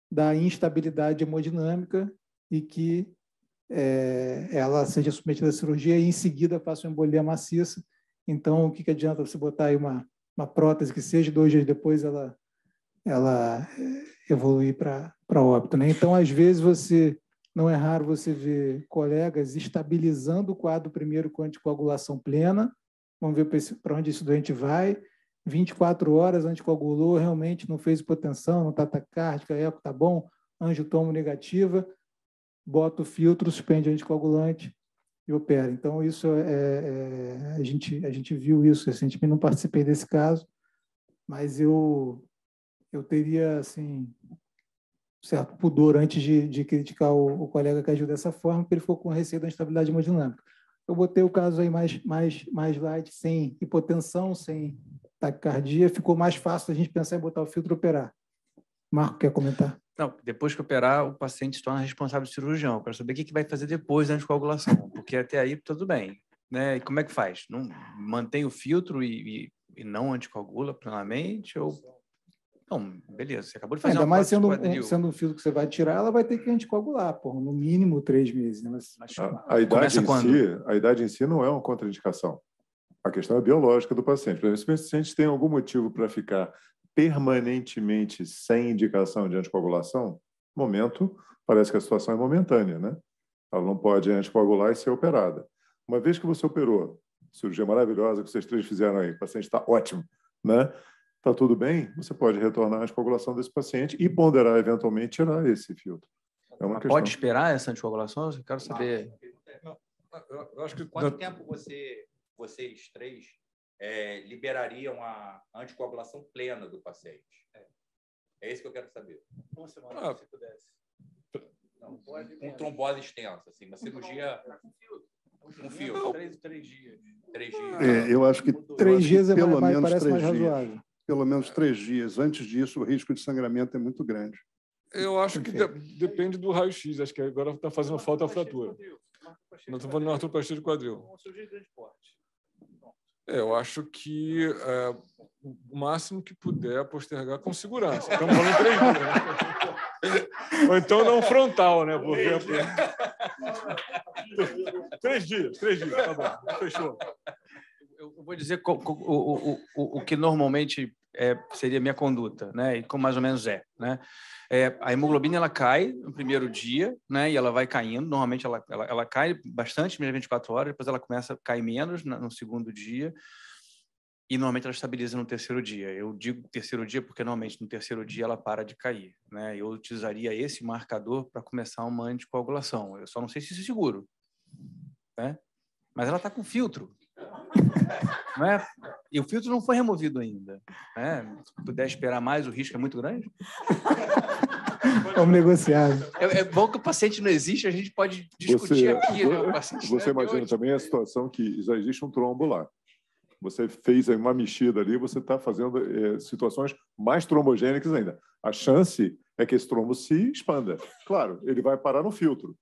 Speaker 2: da instabilidade hemodinâmica e que é, ela seja submetida à cirurgia e em seguida faça uma embolia maciça. Então, o que, que adianta você botar aí uma, uma prótese que seja, dois dias depois ela, ela é, evoluir para óbito. Né? Então, às vezes, você não é raro você ver colegas estabilizando o quadro primeiro com anticoagulação plena, vamos ver para onde esse doente vai, 24 horas anticoagulou, realmente não fez hipotensão, não está cárdica, eco está bom, angiotomo negativa, bota o filtro, suspende o anticoagulante e opera. Então, isso é, é, é, a, gente, a gente viu isso recentemente, não participei desse caso, mas eu, eu teria, assim, certo pudor antes de, de criticar o, o, colega que agiu dessa forma, porque ele ficou com receio da instabilidade hemodinâmica. Eu botei o caso aí mais, mais, mais light, sem hipotensão, sem taquicardia, ficou mais fácil a gente pensar em botar o filtro e operar. Marco, quer comentar?
Speaker 5: Não, depois que operar, o paciente se torna responsável do cirurgião. Eu quero saber o que, que vai fazer depois da anticoagulação, porque até aí tudo bem. Né? E como é que faz? Não, mantém o filtro e, e, e não anticoagula plenamente? Ou... Não, beleza, você acabou de fazer Ainda mais sendo um,
Speaker 2: sendo um filtro que você vai tirar, ela vai ter que anticoagular, por no mínimo três meses. Né? Mas, a,
Speaker 5: a, idade em Si,
Speaker 3: a idade em si não é uma contraindicação. A questão é biológica do paciente. Por exemplo, se o paciente tem algum motivo para ficar permanentemente sem indicação de anticoagulação, momento, parece que a situação é momentânea, né? Ela não pode anticoagular e ser operada. Uma vez que você operou, cirurgia maravilhosa que vocês três fizeram aí, o paciente está ótimo, né? Está tudo bem, você pode retornar à anticoagulação desse paciente e ponderar eventualmente tirar esse filtro. É uma Pode
Speaker 5: esperar essa anticoagulação? Eu quero saber.
Speaker 1: Não, eu, eu acho que quanto tempo você, vocês três é, liberariam a anticoagulação plena do paciente? É, é isso que eu quero saber.
Speaker 5: Uma semana, ah, se pudesse.
Speaker 1: Não, um trombose extensa, assim, uma cirurgia. Um fio. Três, três dias. Três dias. É, eu acho que três acho dias que é pelo é mais, menos três dias. Razoável.
Speaker 7: Pelo menos três dias. Antes disso, o risco de sangramento é muito grande.
Speaker 9: Eu acho que de depende do raio-x. Acho que agora está fazendo falta a fratura. Não estou falando de artroplastia de quadril.
Speaker 5: Uma cirurgia de grande porte.
Speaker 9: É, eu acho que é, o máximo que puder postergar com segurança. Então, é vamos em três
Speaker 5: dias. Né?
Speaker 9: Ou então não frontal, né? Por exemplo. três dias, três dias, tá bom. Fechou.
Speaker 5: Eu vou dizer o, o, o, o que normalmente é, seria minha conduta, né? E como mais ou menos é, né? É, a hemoglobina ela cai no primeiro dia, né? E ela vai caindo. Normalmente ela, ela, ela cai bastante, nas 24 horas. Depois ela começa a cair menos no segundo dia. E normalmente ela estabiliza no terceiro dia. Eu digo terceiro dia porque normalmente no terceiro dia ela para de cair, né? Eu utilizaria esse marcador para começar uma anticoagulação. Eu só não sei se isso é seguro, né? Mas ela está com filtro, não é? E o filtro não foi removido ainda. Né? Se puder esperar mais, o risco é muito grande.
Speaker 2: Vamos negociar.
Speaker 5: É, é, bom que o paciente não existe, a gente pode discutir você, aqui. Né? você tá imagina
Speaker 3: hoje. também a situação que já existe um trombo lá. Você fez uma mexida ali, você está fazendo é, situações mais trombogênicas ainda. A chance é que esse trombo se expanda. Claro, ele vai parar no filtro.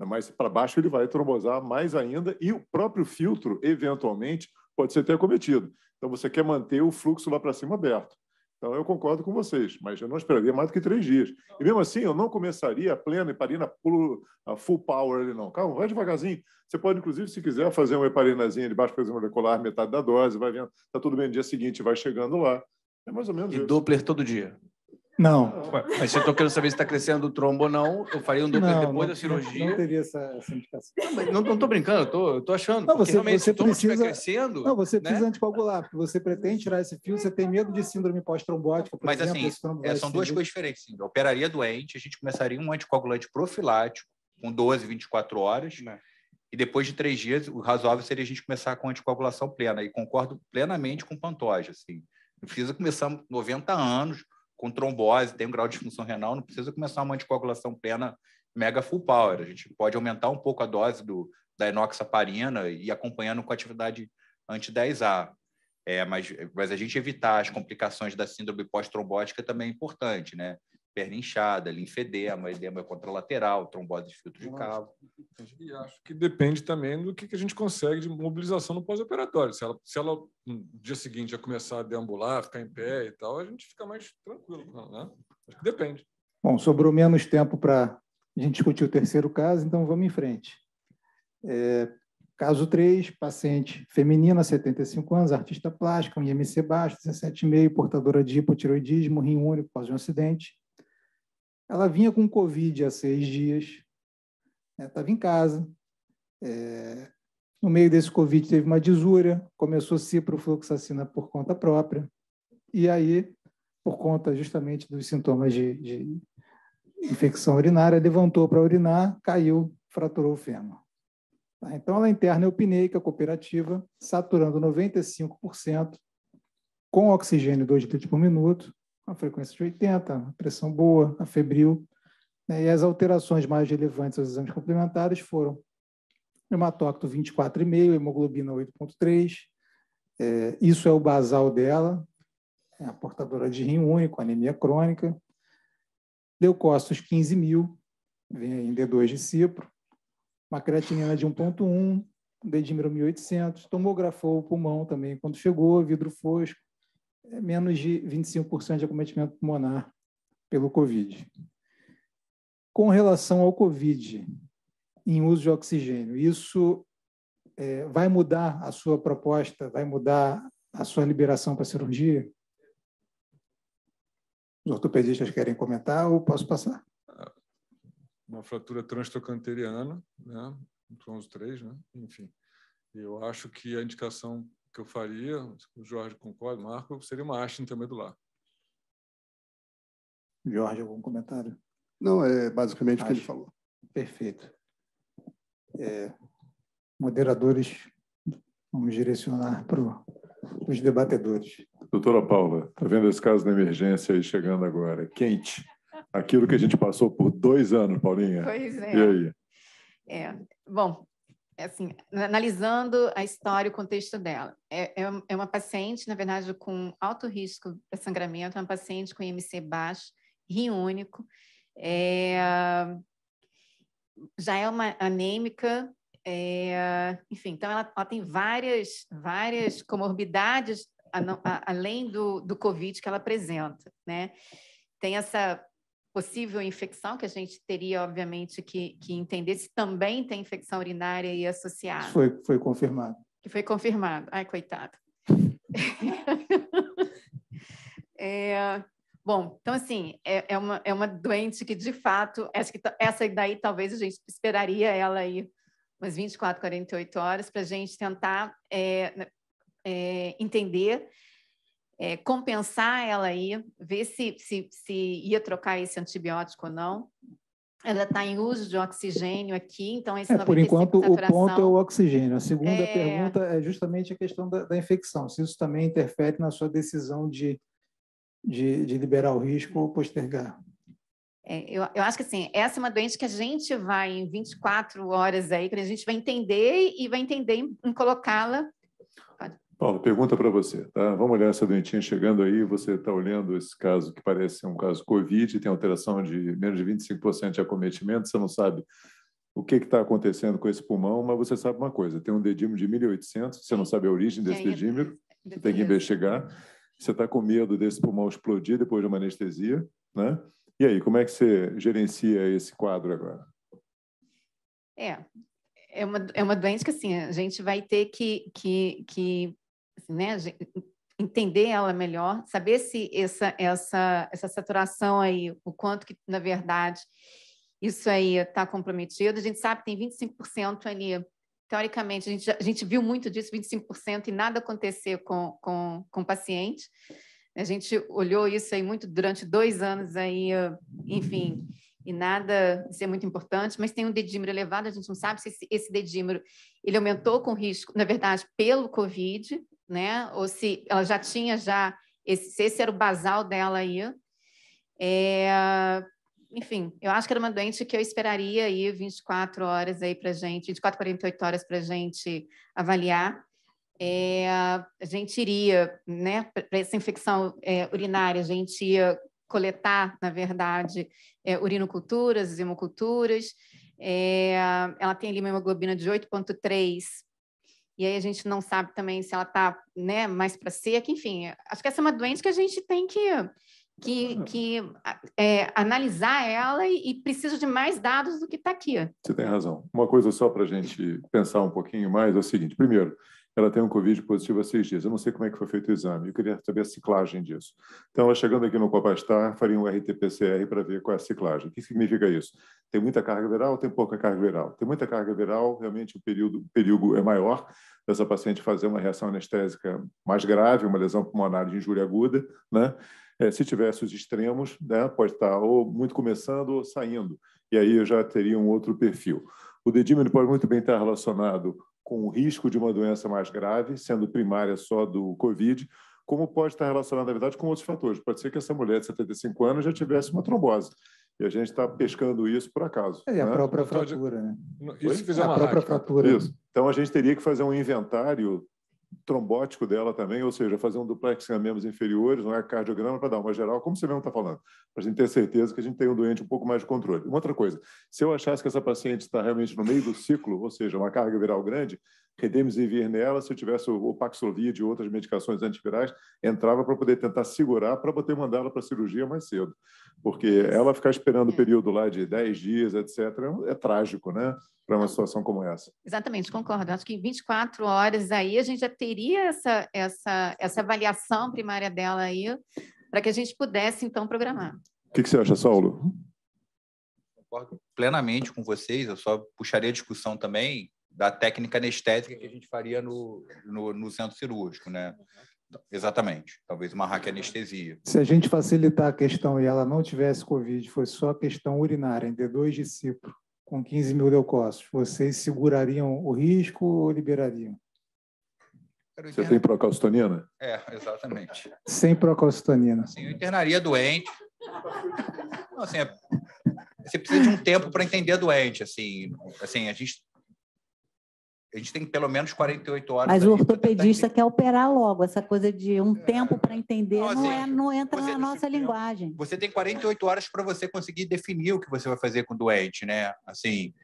Speaker 3: Né, mas para baixo ele vai trombosar mais ainda e o próprio filtro, eventualmente, pode ser até cometido. Então, você quer manter o fluxo lá para cima aberto. Então, eu concordo com vocês, mas eu não esperaria mais do que três dias. E mesmo assim, eu não começaria a plena heparina a full power ali, não. Calma, vai devagarzinho. Você pode, inclusive, se quiser, fazer uma heparinazinha de baixo pressão molecular, metade da dose, vai vendo, está tudo bem no dia seguinte, vai chegando lá. É mais ou menos E isso. Doppler todo dia.
Speaker 2: Não.
Speaker 5: Mas se eu estou querendo saber se está crescendo o trombo ou não, eu faria um duplo depois não, da cirurgia. Não
Speaker 2: teria essa, essa indicação. Não,
Speaker 5: não estou brincando, eu
Speaker 1: tô, estou achando.
Speaker 2: Não, você, realmente, você se o trombo precisa, crescendo. Não, você precisa né? anticoagular, porque você pretende tirar esse fio, você tem medo de síndrome pós-trombótica. Mas exemplo, assim, é, são duas coisas
Speaker 1: diferentes. Sim. Eu operaria doente, a gente começaria um anticoagulante profilático, com 12, 24 horas. Né. E depois de três dias, o razoável seria a gente começar com anticoagulação plena. E concordo plenamente com o Pantoja. Assim. Não precisa começar 90 anos com trombose, tem um grau de função renal, não precisa começar uma anticoagulação plena mega full power. A gente pode aumentar um pouco a dose do, da enoxaparina e acompanhando com atividade anti-10A. É, mas, mas a gente evitar as complicações da síndrome pós-trombótica também é importante, né? perna inchada, linfedema, edema é contralateral, trombose de filtro de cabo.
Speaker 9: E acho que depende também do que, a gente consegue de mobilização no pós-operatório. Se ela, se ela no dia seguinte já começar a deambular, ficar em pé e tal, a gente fica mais tranquilo com ela, né? Acho que depende.
Speaker 2: Bom, sobrou menos tempo para a gente discutir o terceiro caso, então vamos em frente. É, caso 3, paciente feminina, 75 anos, artista plástica, um IMC baixo, 17,5, portadora de hipotiroidismo, rim único, após um acidente ela vinha com Covid há seis dias, estava né? em casa. É... No meio desse Covid teve uma desúria, começou ciprofloxacina por conta própria. E aí, por conta justamente dos sintomas de, de infecção urinária, levantou para urinar, caiu, fraturou o fêmur. Tá, então, ela é interna eupineica, cooperativa, saturando 95%, com oxigênio 2 litros por minuto, uma frequência de 80, uma pressão boa, a febril. Né? E as alterações mais relevantes aos exames complementares foram hematócrito 24,5, hemoglobina 8,3. É, isso é o basal dela, é a portadora de rim único, anemia crônica. Leucócitos 15 mil, vem em D2 de cipro. Uma creatinina de 1,1, dedímero 1.800. Tomografou o pulmão também quando chegou, vidro fosco. É menos de 25% de acometimento pulmonar pelo COVID. Com relação ao COVID, em uso de oxigênio, isso é, vai mudar a sua proposta, vai mudar a sua liberação para cirurgia? Os ortopedistas querem comentar ou posso passar?
Speaker 9: Uma fratura transtocanteriana, né? Então, Tronso 3, né? Enfim, eu acho que a indicação que eu faria, o Jorge concorda, Marco, seria uma do lá.
Speaker 2: Jorge, algum comentário? Não, é basicamente o que ele falou. Perfeito. É, moderadores, vamos direcionar para os debatedores.
Speaker 3: Doutora Paula, está vendo esse caso da emergência aí chegando agora, quente. Aquilo que a gente passou por dois anos, Paulinha. Pois é. E aí?
Speaker 8: É. Bom, assim, analisando a história e o contexto dela. É, é, é uma paciente, na verdade, com alto risco de sangramento, é uma paciente com IMC baixo, riúnico, é, já é uma anêmica, é, enfim, então ela, ela, tem várias, várias comorbidades a, a, além do, do Covid que ela apresenta, né? Tem essa possível infecção, que a gente teria, obviamente, que, que entender se também tem infecção urinária e associada. Isso
Speaker 2: foi, foi confirmado.
Speaker 8: Que foi confirmado. Ai, coitado. é, bom, então, assim, é, é, uma, é uma doente que, de fato, acho que essa daí talvez a gente esperaria ela aí umas 24, 48 horas para a gente tentar é, né, é, entender é, compensar ela aí, ver se, se, se ia trocar esse antibiótico ou não. Ela está em uso de oxigênio aqui, então esse é, Por enquanto, o ponto é o
Speaker 2: oxigênio. A segunda é... pergunta é justamente a questão da, da, infecção, se isso também interfere na sua decisão de, de, de liberar o risco ou postergar.
Speaker 8: É, eu, eu acho que assim, essa é uma doença que a gente vai em 24 horas aí, que a gente vai entender e vai entender em, em colocá-la
Speaker 3: Paulo, pergunta para você, tá? Vamos olhar essa doentinha chegando aí. Você está olhando esse caso que parece um caso COVID, tem alteração de menos de 25% de acometimento. Você não sabe o que está acontecendo com esse pulmão, mas você sabe uma coisa: tem um dedímero de 1.800, você não sabe a origem desse dedímero, você tem que investigar. Você está com medo desse pulmão explodir depois de uma anestesia, né? E aí, como é que você gerencia esse quadro agora?
Speaker 8: É, é uma, é uma doença que assim, a gente vai ter que, que, que né, entender ela melhor, saber se essa, essa, essa saturação aí, o quanto que, na verdade, isso aí está comprometido. A gente sabe que tem 25% ali, teoricamente, a gente, a gente viu muito disso, 25%, e nada acontecer com, com, com o paciente. A gente olhou isso aí muito durante dois anos aí, enfim, e nada, ser é muito importante, mas tem um dedímero elevado, a gente não sabe se esse, esse dedímero, ele aumentou com risco, na verdade, pelo COVID, né? Ou se ela já tinha já esse, esse era o basal dela aí. É, enfim, eu acho que era uma doente que eu esperaria aí 24 horas aí para gente, 24, 48 horas para gente avaliar. É, a gente iria, né, para essa infecção é, urinária, a gente ia coletar, na verdade, é, urinoculturas, hemoculturas. É, ela tem ali uma hemoglobina de 8,3 e aí a gente não sabe também se ela está né, mais para seca, enfim. Acho que essa é uma doença que a gente tem que, que, que é, analisar ela e, e precisa de mais dados do que está aqui.
Speaker 3: Você tem razão. Uma coisa só para a gente pensar um pouquinho mais é o seguinte: primeiro, ela tem um Covid positivo há seis dias. Eu não sei como é que foi feito o exame, eu queria saber a ciclagem disso. Então, ela chegando aqui no Copastar, faria um RT-PCR para ver qual é a ciclagem. O que significa isso? Tem muita carga viral ou tem pouca carga viral? Tem muita carga viral, realmente o, período, o perigo é maior dessa paciente fazer uma reação anestésica mais grave, uma lesão pulmonar de injúria aguda, né? É, se tivesse os extremos, né, pode estar ou muito começando ou saindo, e aí eu já teria um outro perfil. O dedímero pode muito bem estar relacionado com o risco de uma doença mais grave, sendo primária só do Covid, como pode estar relacionado, na verdade, com outros fatores. Pode ser que essa mulher de 75 anos já tivesse uma trombose. E a gente está pescando isso por acaso. É, né? a própria então,
Speaker 2: fratura, né? Isso fizer a uma própria rádio, fratura. Isso.
Speaker 3: Então, a gente teria que fazer um inventário trombótico dela também, ou seja, fazer um duplex em membros inferiores, um ecocardiograma para dar uma geral, como você mesmo está falando, para a gente ter certeza que a gente tem um doente um pouco mais de controle. Uma outra coisa, se eu achasse que essa paciente está realmente no meio do ciclo, ou seja, uma carga viral grande, Remdesivir nela, se eu tivesse o Paxlovid e outras medicações antivirais, entrava para poder tentar segurar para poder mandá-la para a cirurgia mais cedo. Porque ela ficar esperando o é. período lá de 10 dias, etc., é, é trágico, né? Para uma situação como essa.
Speaker 8: Exatamente, concordo. Acho que em 24 horas aí a gente já teria essa, essa, essa avaliação primária dela aí, para que a gente pudesse, então, programar.
Speaker 3: O que, que você acha, Saulo?
Speaker 1: Concordo plenamente com vocês, eu só puxaria a discussão também da técnica anestésica que a gente faria no, no, no centro cirúrgico, né? Uhum. Exatamente, talvez uma anestesia. Se
Speaker 2: a gente facilitar a questão e ela não tivesse Covid, foi só a questão urinária, em D2 de cipro, com 15 mil leucócitos, vocês segurariam o risco ou liberariam? Você tem procalcitonina?
Speaker 1: É, exatamente.
Speaker 2: Sem procalcitonina. Sim, eu
Speaker 1: internaria doente. Não, assim, é... você precisa de um tempo para entender doente, assim, assim, a gente a gente tem pelo menos 48 horas. Mas o
Speaker 4: ortopedista quer operar logo, essa coisa de um é... tempo para entender não, não, assim, é, não entra na nossa tem, linguagem.
Speaker 1: Você tem 48 horas para você conseguir definir o que você vai fazer com o doente, né? Assim,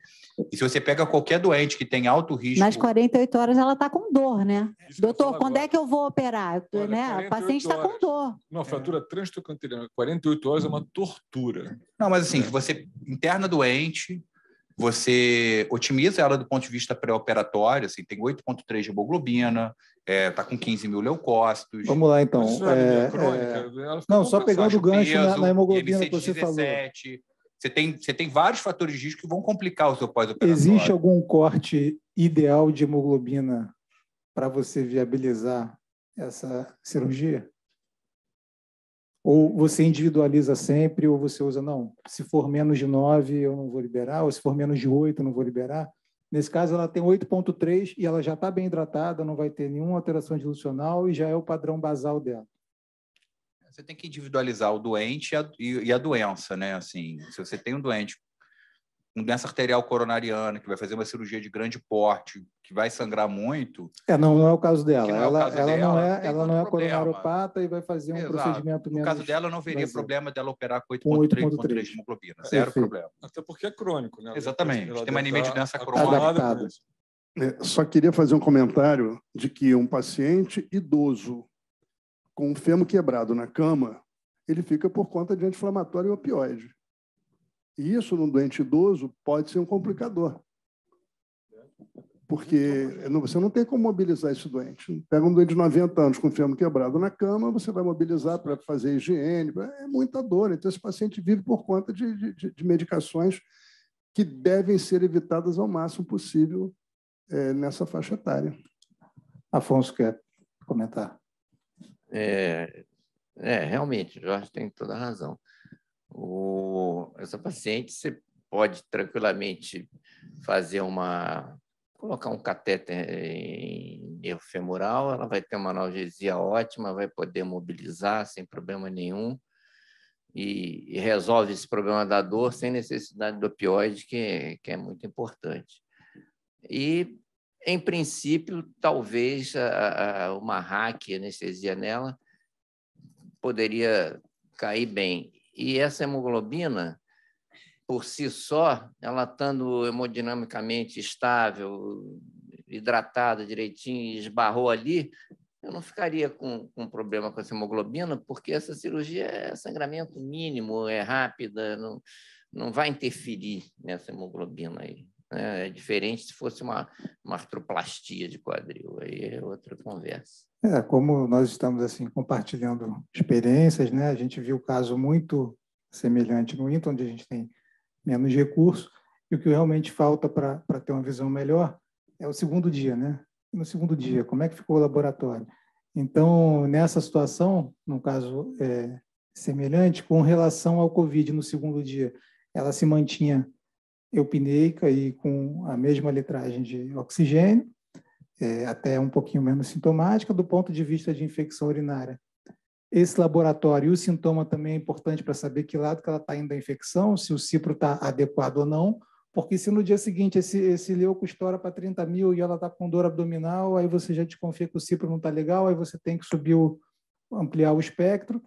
Speaker 1: e se você pega qualquer doente que tem alto risco. Nas
Speaker 4: 48 horas ela está com dor, né? É, isso Doutor, quando é agora. é que eu vou operar? Olha, né? O paciente está com dor.
Speaker 9: Uma é. fratura é. transtocantiliana,
Speaker 1: 48 horas é uma tortura. Não, mas assim, é. você interna doente você otimiza ela do ponto de vista pré-operatório, assim, tem 8,3 de hemoglobina, está é, tá com 15 mil leucócitos.
Speaker 2: Vamos lá, então. É, crônica, é, é. não, só pegando o gancho peso, na, na, hemoglobina que você falou.
Speaker 1: Você tem, você tem vários fatores de risco que vão complicar o seu pós-operatório. Existe
Speaker 2: algum corte ideal de hemoglobina para você viabilizar essa cirurgia? Ou você individualiza sempre, ou você usa, não, se for menos de 9, eu não vou liberar, ou se for menos de 8, eu não vou liberar. Nesse caso, ela tem 8,3 e ela já está bem hidratada, não vai ter nenhuma alteração dilucional e já é o padrão basal dela.
Speaker 1: Você tem que individualizar o doente e a, e a doença, né? Assim, se você tem um doente com doença arterial coronariana, que vai fazer uma cirurgia de grande porte, que vai sangrar muito.
Speaker 2: É, não, não é o caso dela. Ela, é o caso ela, dela, é, não é, ela não é coronariopata e vai fazer
Speaker 1: um Exato. procedimento menos. No caso dela, não veria problema dela operar com 8,3 de hemoglobina. Zero Perfeito. problema. Até porque é crônico, né? Exatamente.
Speaker 7: Ela tem uma anemia de tá doença cromática. É, só queria fazer um comentário de que um paciente idoso com o fêmur quebrado na cama, ele fica por conta de anti-inflamatório e opioide. E isso, num doente idoso, pode ser um complicador. Porque você não tem como mobilizar esse doente. Pega um doente de 90 anos com o fêmur quebrado na cama, você vai mobilizar para fazer higiene, é muita dor. Então, esse paciente vive por conta de, de, de medicações que devem ser evitadas ao máximo possível é, nessa faixa etária.
Speaker 2: Afonso quer
Speaker 7: comentar.
Speaker 6: É, é, realmente, Jorge tem toda a razão. O, essa paciente, você pode tranquilamente fazer uma. colocar um cateter em nervo femoral, ela vai ter uma analgesia ótima, vai poder mobilizar sem problema nenhum e, e resolve esse problema da dor sem necessidade do opioide, que, que é muito importante. E, em princípio, talvez a, a, uma hack, anestesia nela, poderia cair bem. E essa hemoglobina, por si só, ela estando hemodinamicamente estável, hidratada direitinho, esbarrou ali, eu não ficaria com, com problema com essa hemoglobina, porque essa cirurgia é sangramento mínimo, é rápida, não, não vai interferir nessa hemoglobina aí. Né? É diferente se fosse uma, uma artroplastia de quadril, aí é outra conversa.
Speaker 2: É, como nós estamos assim compartilhando experiências, né? A gente viu o caso muito semelhante no INTA, onde a gente tem menos recursos, e o que realmente falta para ter uma visão melhor é o segundo dia, né? no segundo dia, como é que ficou o laboratório? Então, nessa situação, no caso é, semelhante, com relação ao COVID no segundo dia, ela se mantinha eupineica e com a mesma letragem de oxigênio, é, até um pouquinho menos sintomática do ponto de vista de infecção urinária. Esse laboratório e o sintoma também é importante para saber que lado que ela está indo a infecção, se o cipro está adequado ou não, porque se no dia seguinte esse, esse leuco estoura para 30 mil e ela está com dor abdominal, aí você já desconfia que o cipro não está legal, aí você tem que subir o, ampliar o espectro.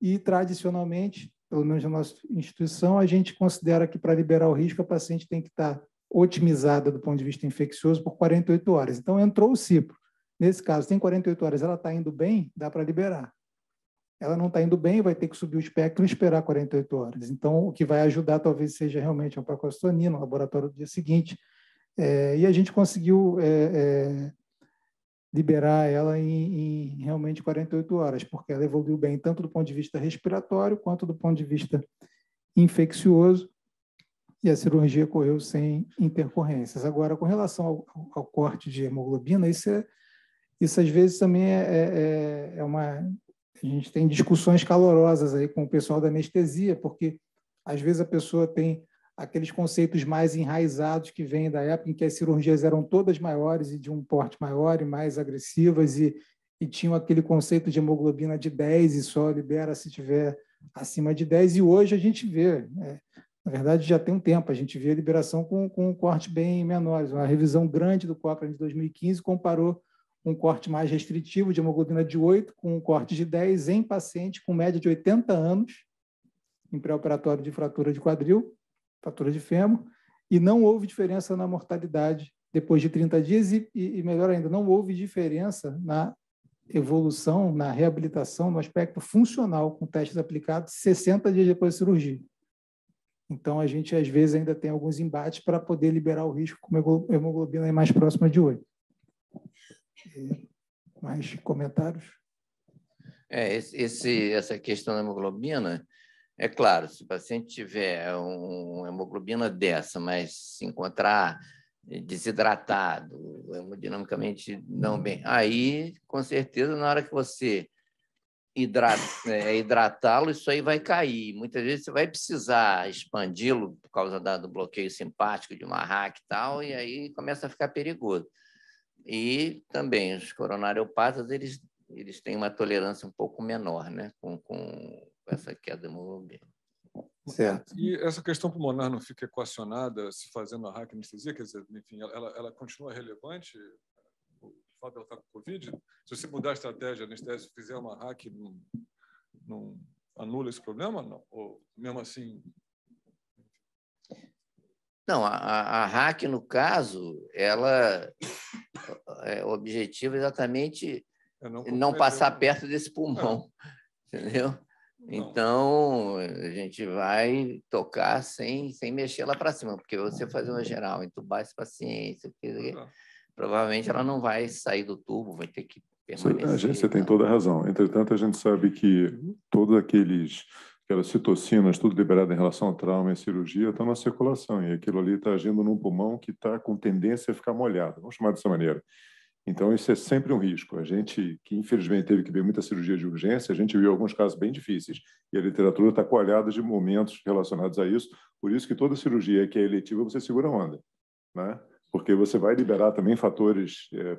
Speaker 2: E tradicionalmente, pelo menos na nossa instituição, a gente considera que para liberar o risco, a paciente tem que estar tá otimizada do ponto de vista infeccioso por 48 horas. Então, entrou o cipro. Nesse caso, tem 48 horas, ela está indo bem, dá para liberar. Ela não está indo bem, vai ter que subir o espectro e esperar 48 horas. Então, o que vai ajudar talvez seja realmente a procalcitonina, o laboratório do dia seguinte. É, e a gente conseguiu é, é, liberar ela em, em, realmente 48 horas, porque ela evoluiu bem tanto do ponto de vista respiratório quanto do ponto de vista infeccioso e a cirurgia ocorreu sem intercorrências. Agora, com relação ao, ao corte de hemoglobina, isso, é, isso às vezes também é, é, é, é, uma. A gente tem discussões calorosas aí com o pessoal da anestesia, porque às vezes a pessoa tem aqueles conceitos mais enraizados que vêm da época em que as cirurgias eram todas maiores e de um porte maior e mais agressivas e, e tinham aquele conceito de hemoglobina de 10 e só libera se tiver acima de 10, e hoje a gente vê. Né, na verdade, já tem um tempo, a gente vê a liberação com, com um corte bem menor. Uma revisão grande do Cochrane de 2015 comparou um corte mais restritivo de hemoglobina de 8 com um corte de 10 em paciente com média de 80 anos em pré-operatório de fratura de quadril, fratura de fêmur, e não houve diferença na mortalidade depois de 30 dias e, e, melhor ainda, não houve diferença na evolução, na reabilitação, no aspecto funcional com testes aplicados 60 dias depois da cirurgia. Então, a gente, às vezes, ainda tem alguns embates para poder liberar o risco com hemoglobina mais próxima de 8. mais comentários?
Speaker 6: É, esse, essa questão da hemoglobina, é claro, se o paciente tiver uma hemoglobina dessa, mas se encontrar desidratado, hemodinamicamente não bem, aí, com certeza, na hora que você hidrat, é, hidratá-lo, isso aí vai cair. Muitas vezes você vai precisar expandi-lo por causa da, do bloqueio simpático de uma hack e tal, e aí começa a ficar perigoso. E também os coronariopatas, eles, eles têm uma tolerância um pouco menor né? com, com essa queda hemoglobina. Certo. E
Speaker 9: essa questão pulmonar não fica equacionada se fazendo a hack anestesia? Quer dizer, enfim, ela, ela continua relevante fala fato ela está com Covid, se você mudar a estratégia anestésica, fizer uma hack, não, não anula esse problema? Não. Ou mesmo assim.
Speaker 6: Não, a, a hack, no caso, ela. é, o objetivo é exatamente é não, não passar perto desse pulmão. É. Entendeu? Não. Então, a gente vai tocar sem, sem mexer lá para cima, porque você fazer uma geral, entubar esse paciente, ah provavelmente ela não vai sair do tubo, vai ter que é, permanecer. Você, gente,
Speaker 3: você tem toda a razão. Entretanto, a gente sabe que todos aqueles aquelas citocinas, tudo liberado em relação ao trauma e cirurgia, estão na circulação, e aquilo ali está agindo num pulmão que está com tendência a ficar molhado, vamos chamar dessa maneira. Então, isso é sempre um risco. A gente, que infelizmente teve que ver muita cirurgia de urgência, a gente viu alguns casos bem difíceis, e a literatura está coalhada de momentos relacionados a isso, por isso que toda cirurgia que é eletiva, você segura a onda, né? porque você vai liberar também fatores é,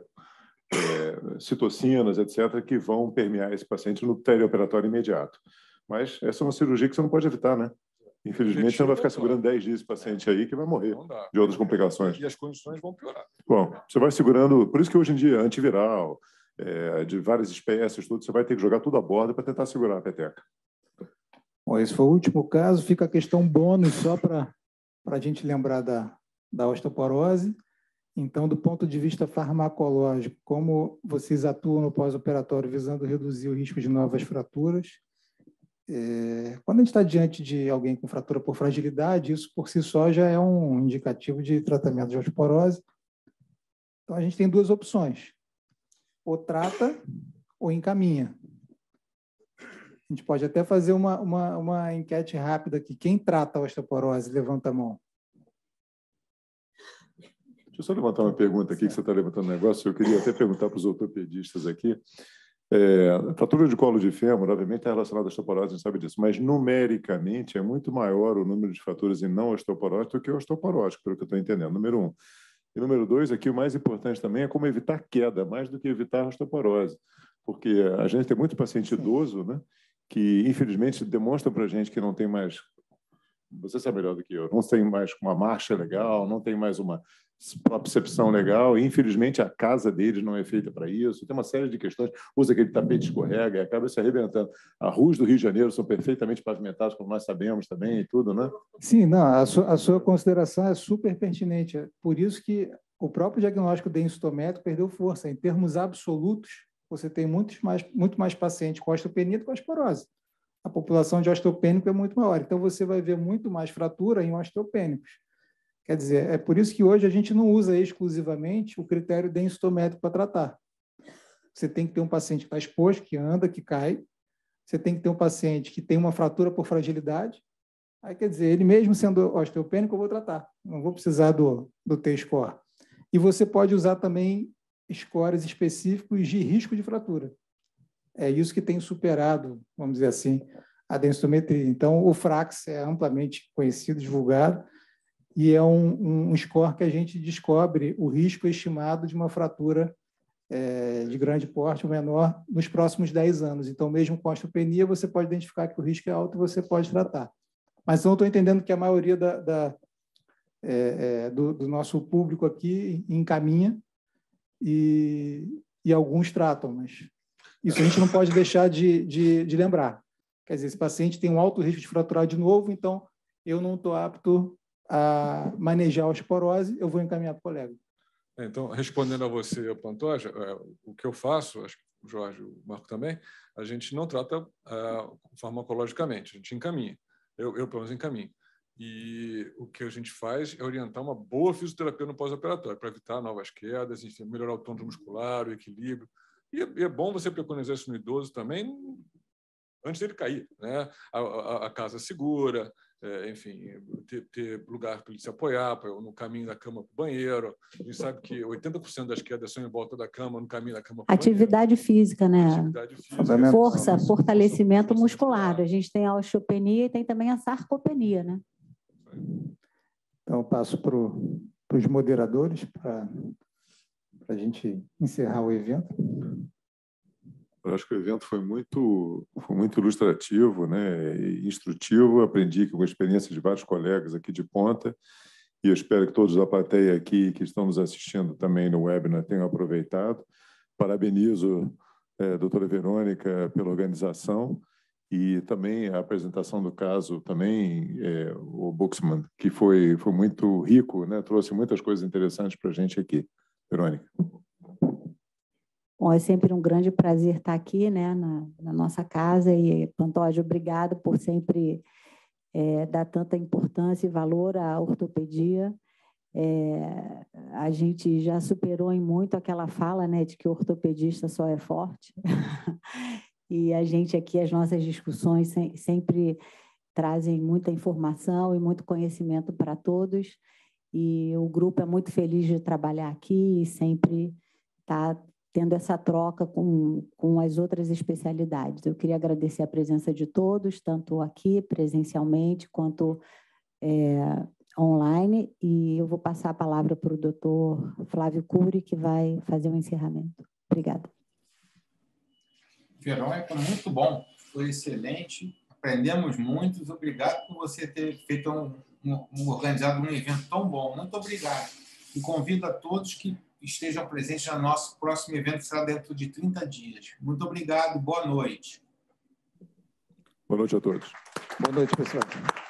Speaker 3: é, citocinas, etc., que vão permear esse paciente no perioperatório imediato. Mas essa é uma cirurgia que você não pode evitar, né? Infelizmente, você não vai ficar segurando 10 dias esse paciente aí que vai morrer de outras complicações. E as condições vão piorar. Bom, você vai segurando, por isso que hoje em dia, antiviral, é, de várias espécies, tudo, você vai ter que jogar tudo à borda para tentar segurar a peteca.
Speaker 2: Bom, esse foi o último caso, fica a questão bônus só para a gente lembrar da, da osteoporose. Então, do ponto de vista farmacológico, como vocês atuam no pós-operatório visando reduzir o risco de novas fraturas? É, quando a gente está diante de alguém com fratura por fragilidade, isso por si só já é um indicativo de tratamento de osteoporose. Então, a gente tem duas opções: ou trata ou encaminha. A gente pode até fazer uma, uma, uma enquete rápida aqui. Quem trata a osteoporose? Levanta a mão.
Speaker 3: Deixa eu só levantar uma pergunta aqui, certo. que você está levantando um negócio. Eu queria até perguntar para os ortopedistas aqui. É, fratura de colo de fêmur, obviamente, está é relacionada à osteoporose, a gente sabe disso, mas numericamente é muito maior o número de fraturas em não osteoporose do que osteoporose, pelo que eu estou entendendo, número um. E número dois, aqui o mais importante também é como evitar queda, mais do que evitar a osteoporose, porque a gente tem muito paciente idoso, né, que infelizmente demonstra para a gente que não tem mais você sabe melhor do que eu, não tem mais uma marcha legal, não tem mais uma uma percepção legal. Infelizmente, a casa deles não é feita para isso. Tem uma série de questões. Usa aquele tapete escorrega e acaba se arrebentando. As ruas do Rio de Janeiro são perfeitamente pavimentadas, como nós sabemos também, e tudo, né?
Speaker 2: Sim, não, a, su a sua consideração é super pertinente. É por isso que o próprio diagnóstico densitométrico perdeu força. Em termos absolutos, você tem muitos mais, muito mais pacientes com osteopenia do que osteoporose. A população de osteopênico é muito maior. Então, você vai ver muito mais fratura em osteopênicos Quer dizer, é por isso que hoje a gente não usa exclusivamente o critério densitométrico para tratar. Você tem que ter um paciente que está exposto, que anda, que cai. Você tem que ter um paciente que tem uma fratura por fragilidade. Aí, quer dizer, ele mesmo sendo osteopênico, eu vou tratar. Não vou precisar do, do T-score. E você pode usar também scores específicos de risco de fratura. É isso que tem superado, vamos dizer assim, a densitometria. Então, o FRAX é amplamente conhecido, divulgado e é um, um score que a gente descobre o risco estimado de uma fratura é, de grande porte ou menor nos próximos 10 anos. Então, mesmo com osteopenia, você pode identificar que o risco é alto e você pode tratar. Mas não estou entendendo que a maioria da, da, é, é, do, do, nosso público aqui encaminha e, e, alguns tratam, mas isso a gente não pode deixar de, de, de, lembrar. Quer dizer, esse paciente tem um alto risco de fraturar de novo, então eu não estou apto a manejar a osporose, eu vou encaminhar para o colega.
Speaker 9: É, então, respondendo a você, Pantoja, é, o que eu faço, acho que o Jorge, o Marco também, a gente não trata é, farmacologicamente, a gente encaminha. Eu, eu, pelo menos, encaminho. E o que a gente faz é orientar uma boa fisioterapia no pós-operatório, para evitar novas quedas, enfim, melhorar o tônus muscular, o equilíbrio. E é, é bom você preconizar isso no idoso também, antes dele cair. Né? A, a, a casa segura, é, enfim, ter, ter lugar para ele se apoiar, pra, no caminho da cama para o banheiro. A gente sabe que 80% das quedas são em volta da cama, no caminho da cama para Atividade banheiro. física, né? Atividade
Speaker 4: física. Força, fortalecimento muscular. A gente tem a osteopenia e tem também a sarcopenia, né?
Speaker 2: Então, eu passo para os moderadores para a gente encerrar o evento.
Speaker 3: Eu acho que o evento foi muito, foi muito ilustrativo, né? instrutivo. Aprendi com a experiência de vários colegas aqui de ponta e eu espero que todos da plateia aqui que estamos assistindo também no webinar tenham aproveitado. Parabenizo é, a doutora Verônica pela organização e também a apresentação do caso também é, o Buxman que foi foi muito rico né trouxe muitas coisas interessantes para a gente aqui Verônica
Speaker 4: Bom, é sempre um grande prazer estar aqui, né, na, na nossa casa. E, Pantoja, obrigado por sempre é, dar tanta importância e valor à ortopedia. É, a gente já superou em muito aquela fala, né, de que o ortopedista só é forte. e a gente aqui, as nossas discussões sempre trazem muita informação e muito conhecimento para todos. E o grupo é muito feliz de trabalhar aqui e sempre está tendo essa troca com, com as outras especialidades. Eu queria agradecer a presença de todos, tanto aqui presencialmente quanto é, online, e eu vou passar a palavra para o doutor Flávio Cury, que vai fazer o um encerramento. Obrigada.
Speaker 1: Verão é muito bom, foi excelente, aprendemos muito. Obrigado por você ter feito um, um, organizado
Speaker 2: um evento tão bom. Muito obrigado. E convido a todos que estejam presentes no nosso próximo evento, que será dentro de 30 dias. Muito obrigado, boa noite.
Speaker 3: Boa noite a todos.
Speaker 2: Boa noite, pessoal.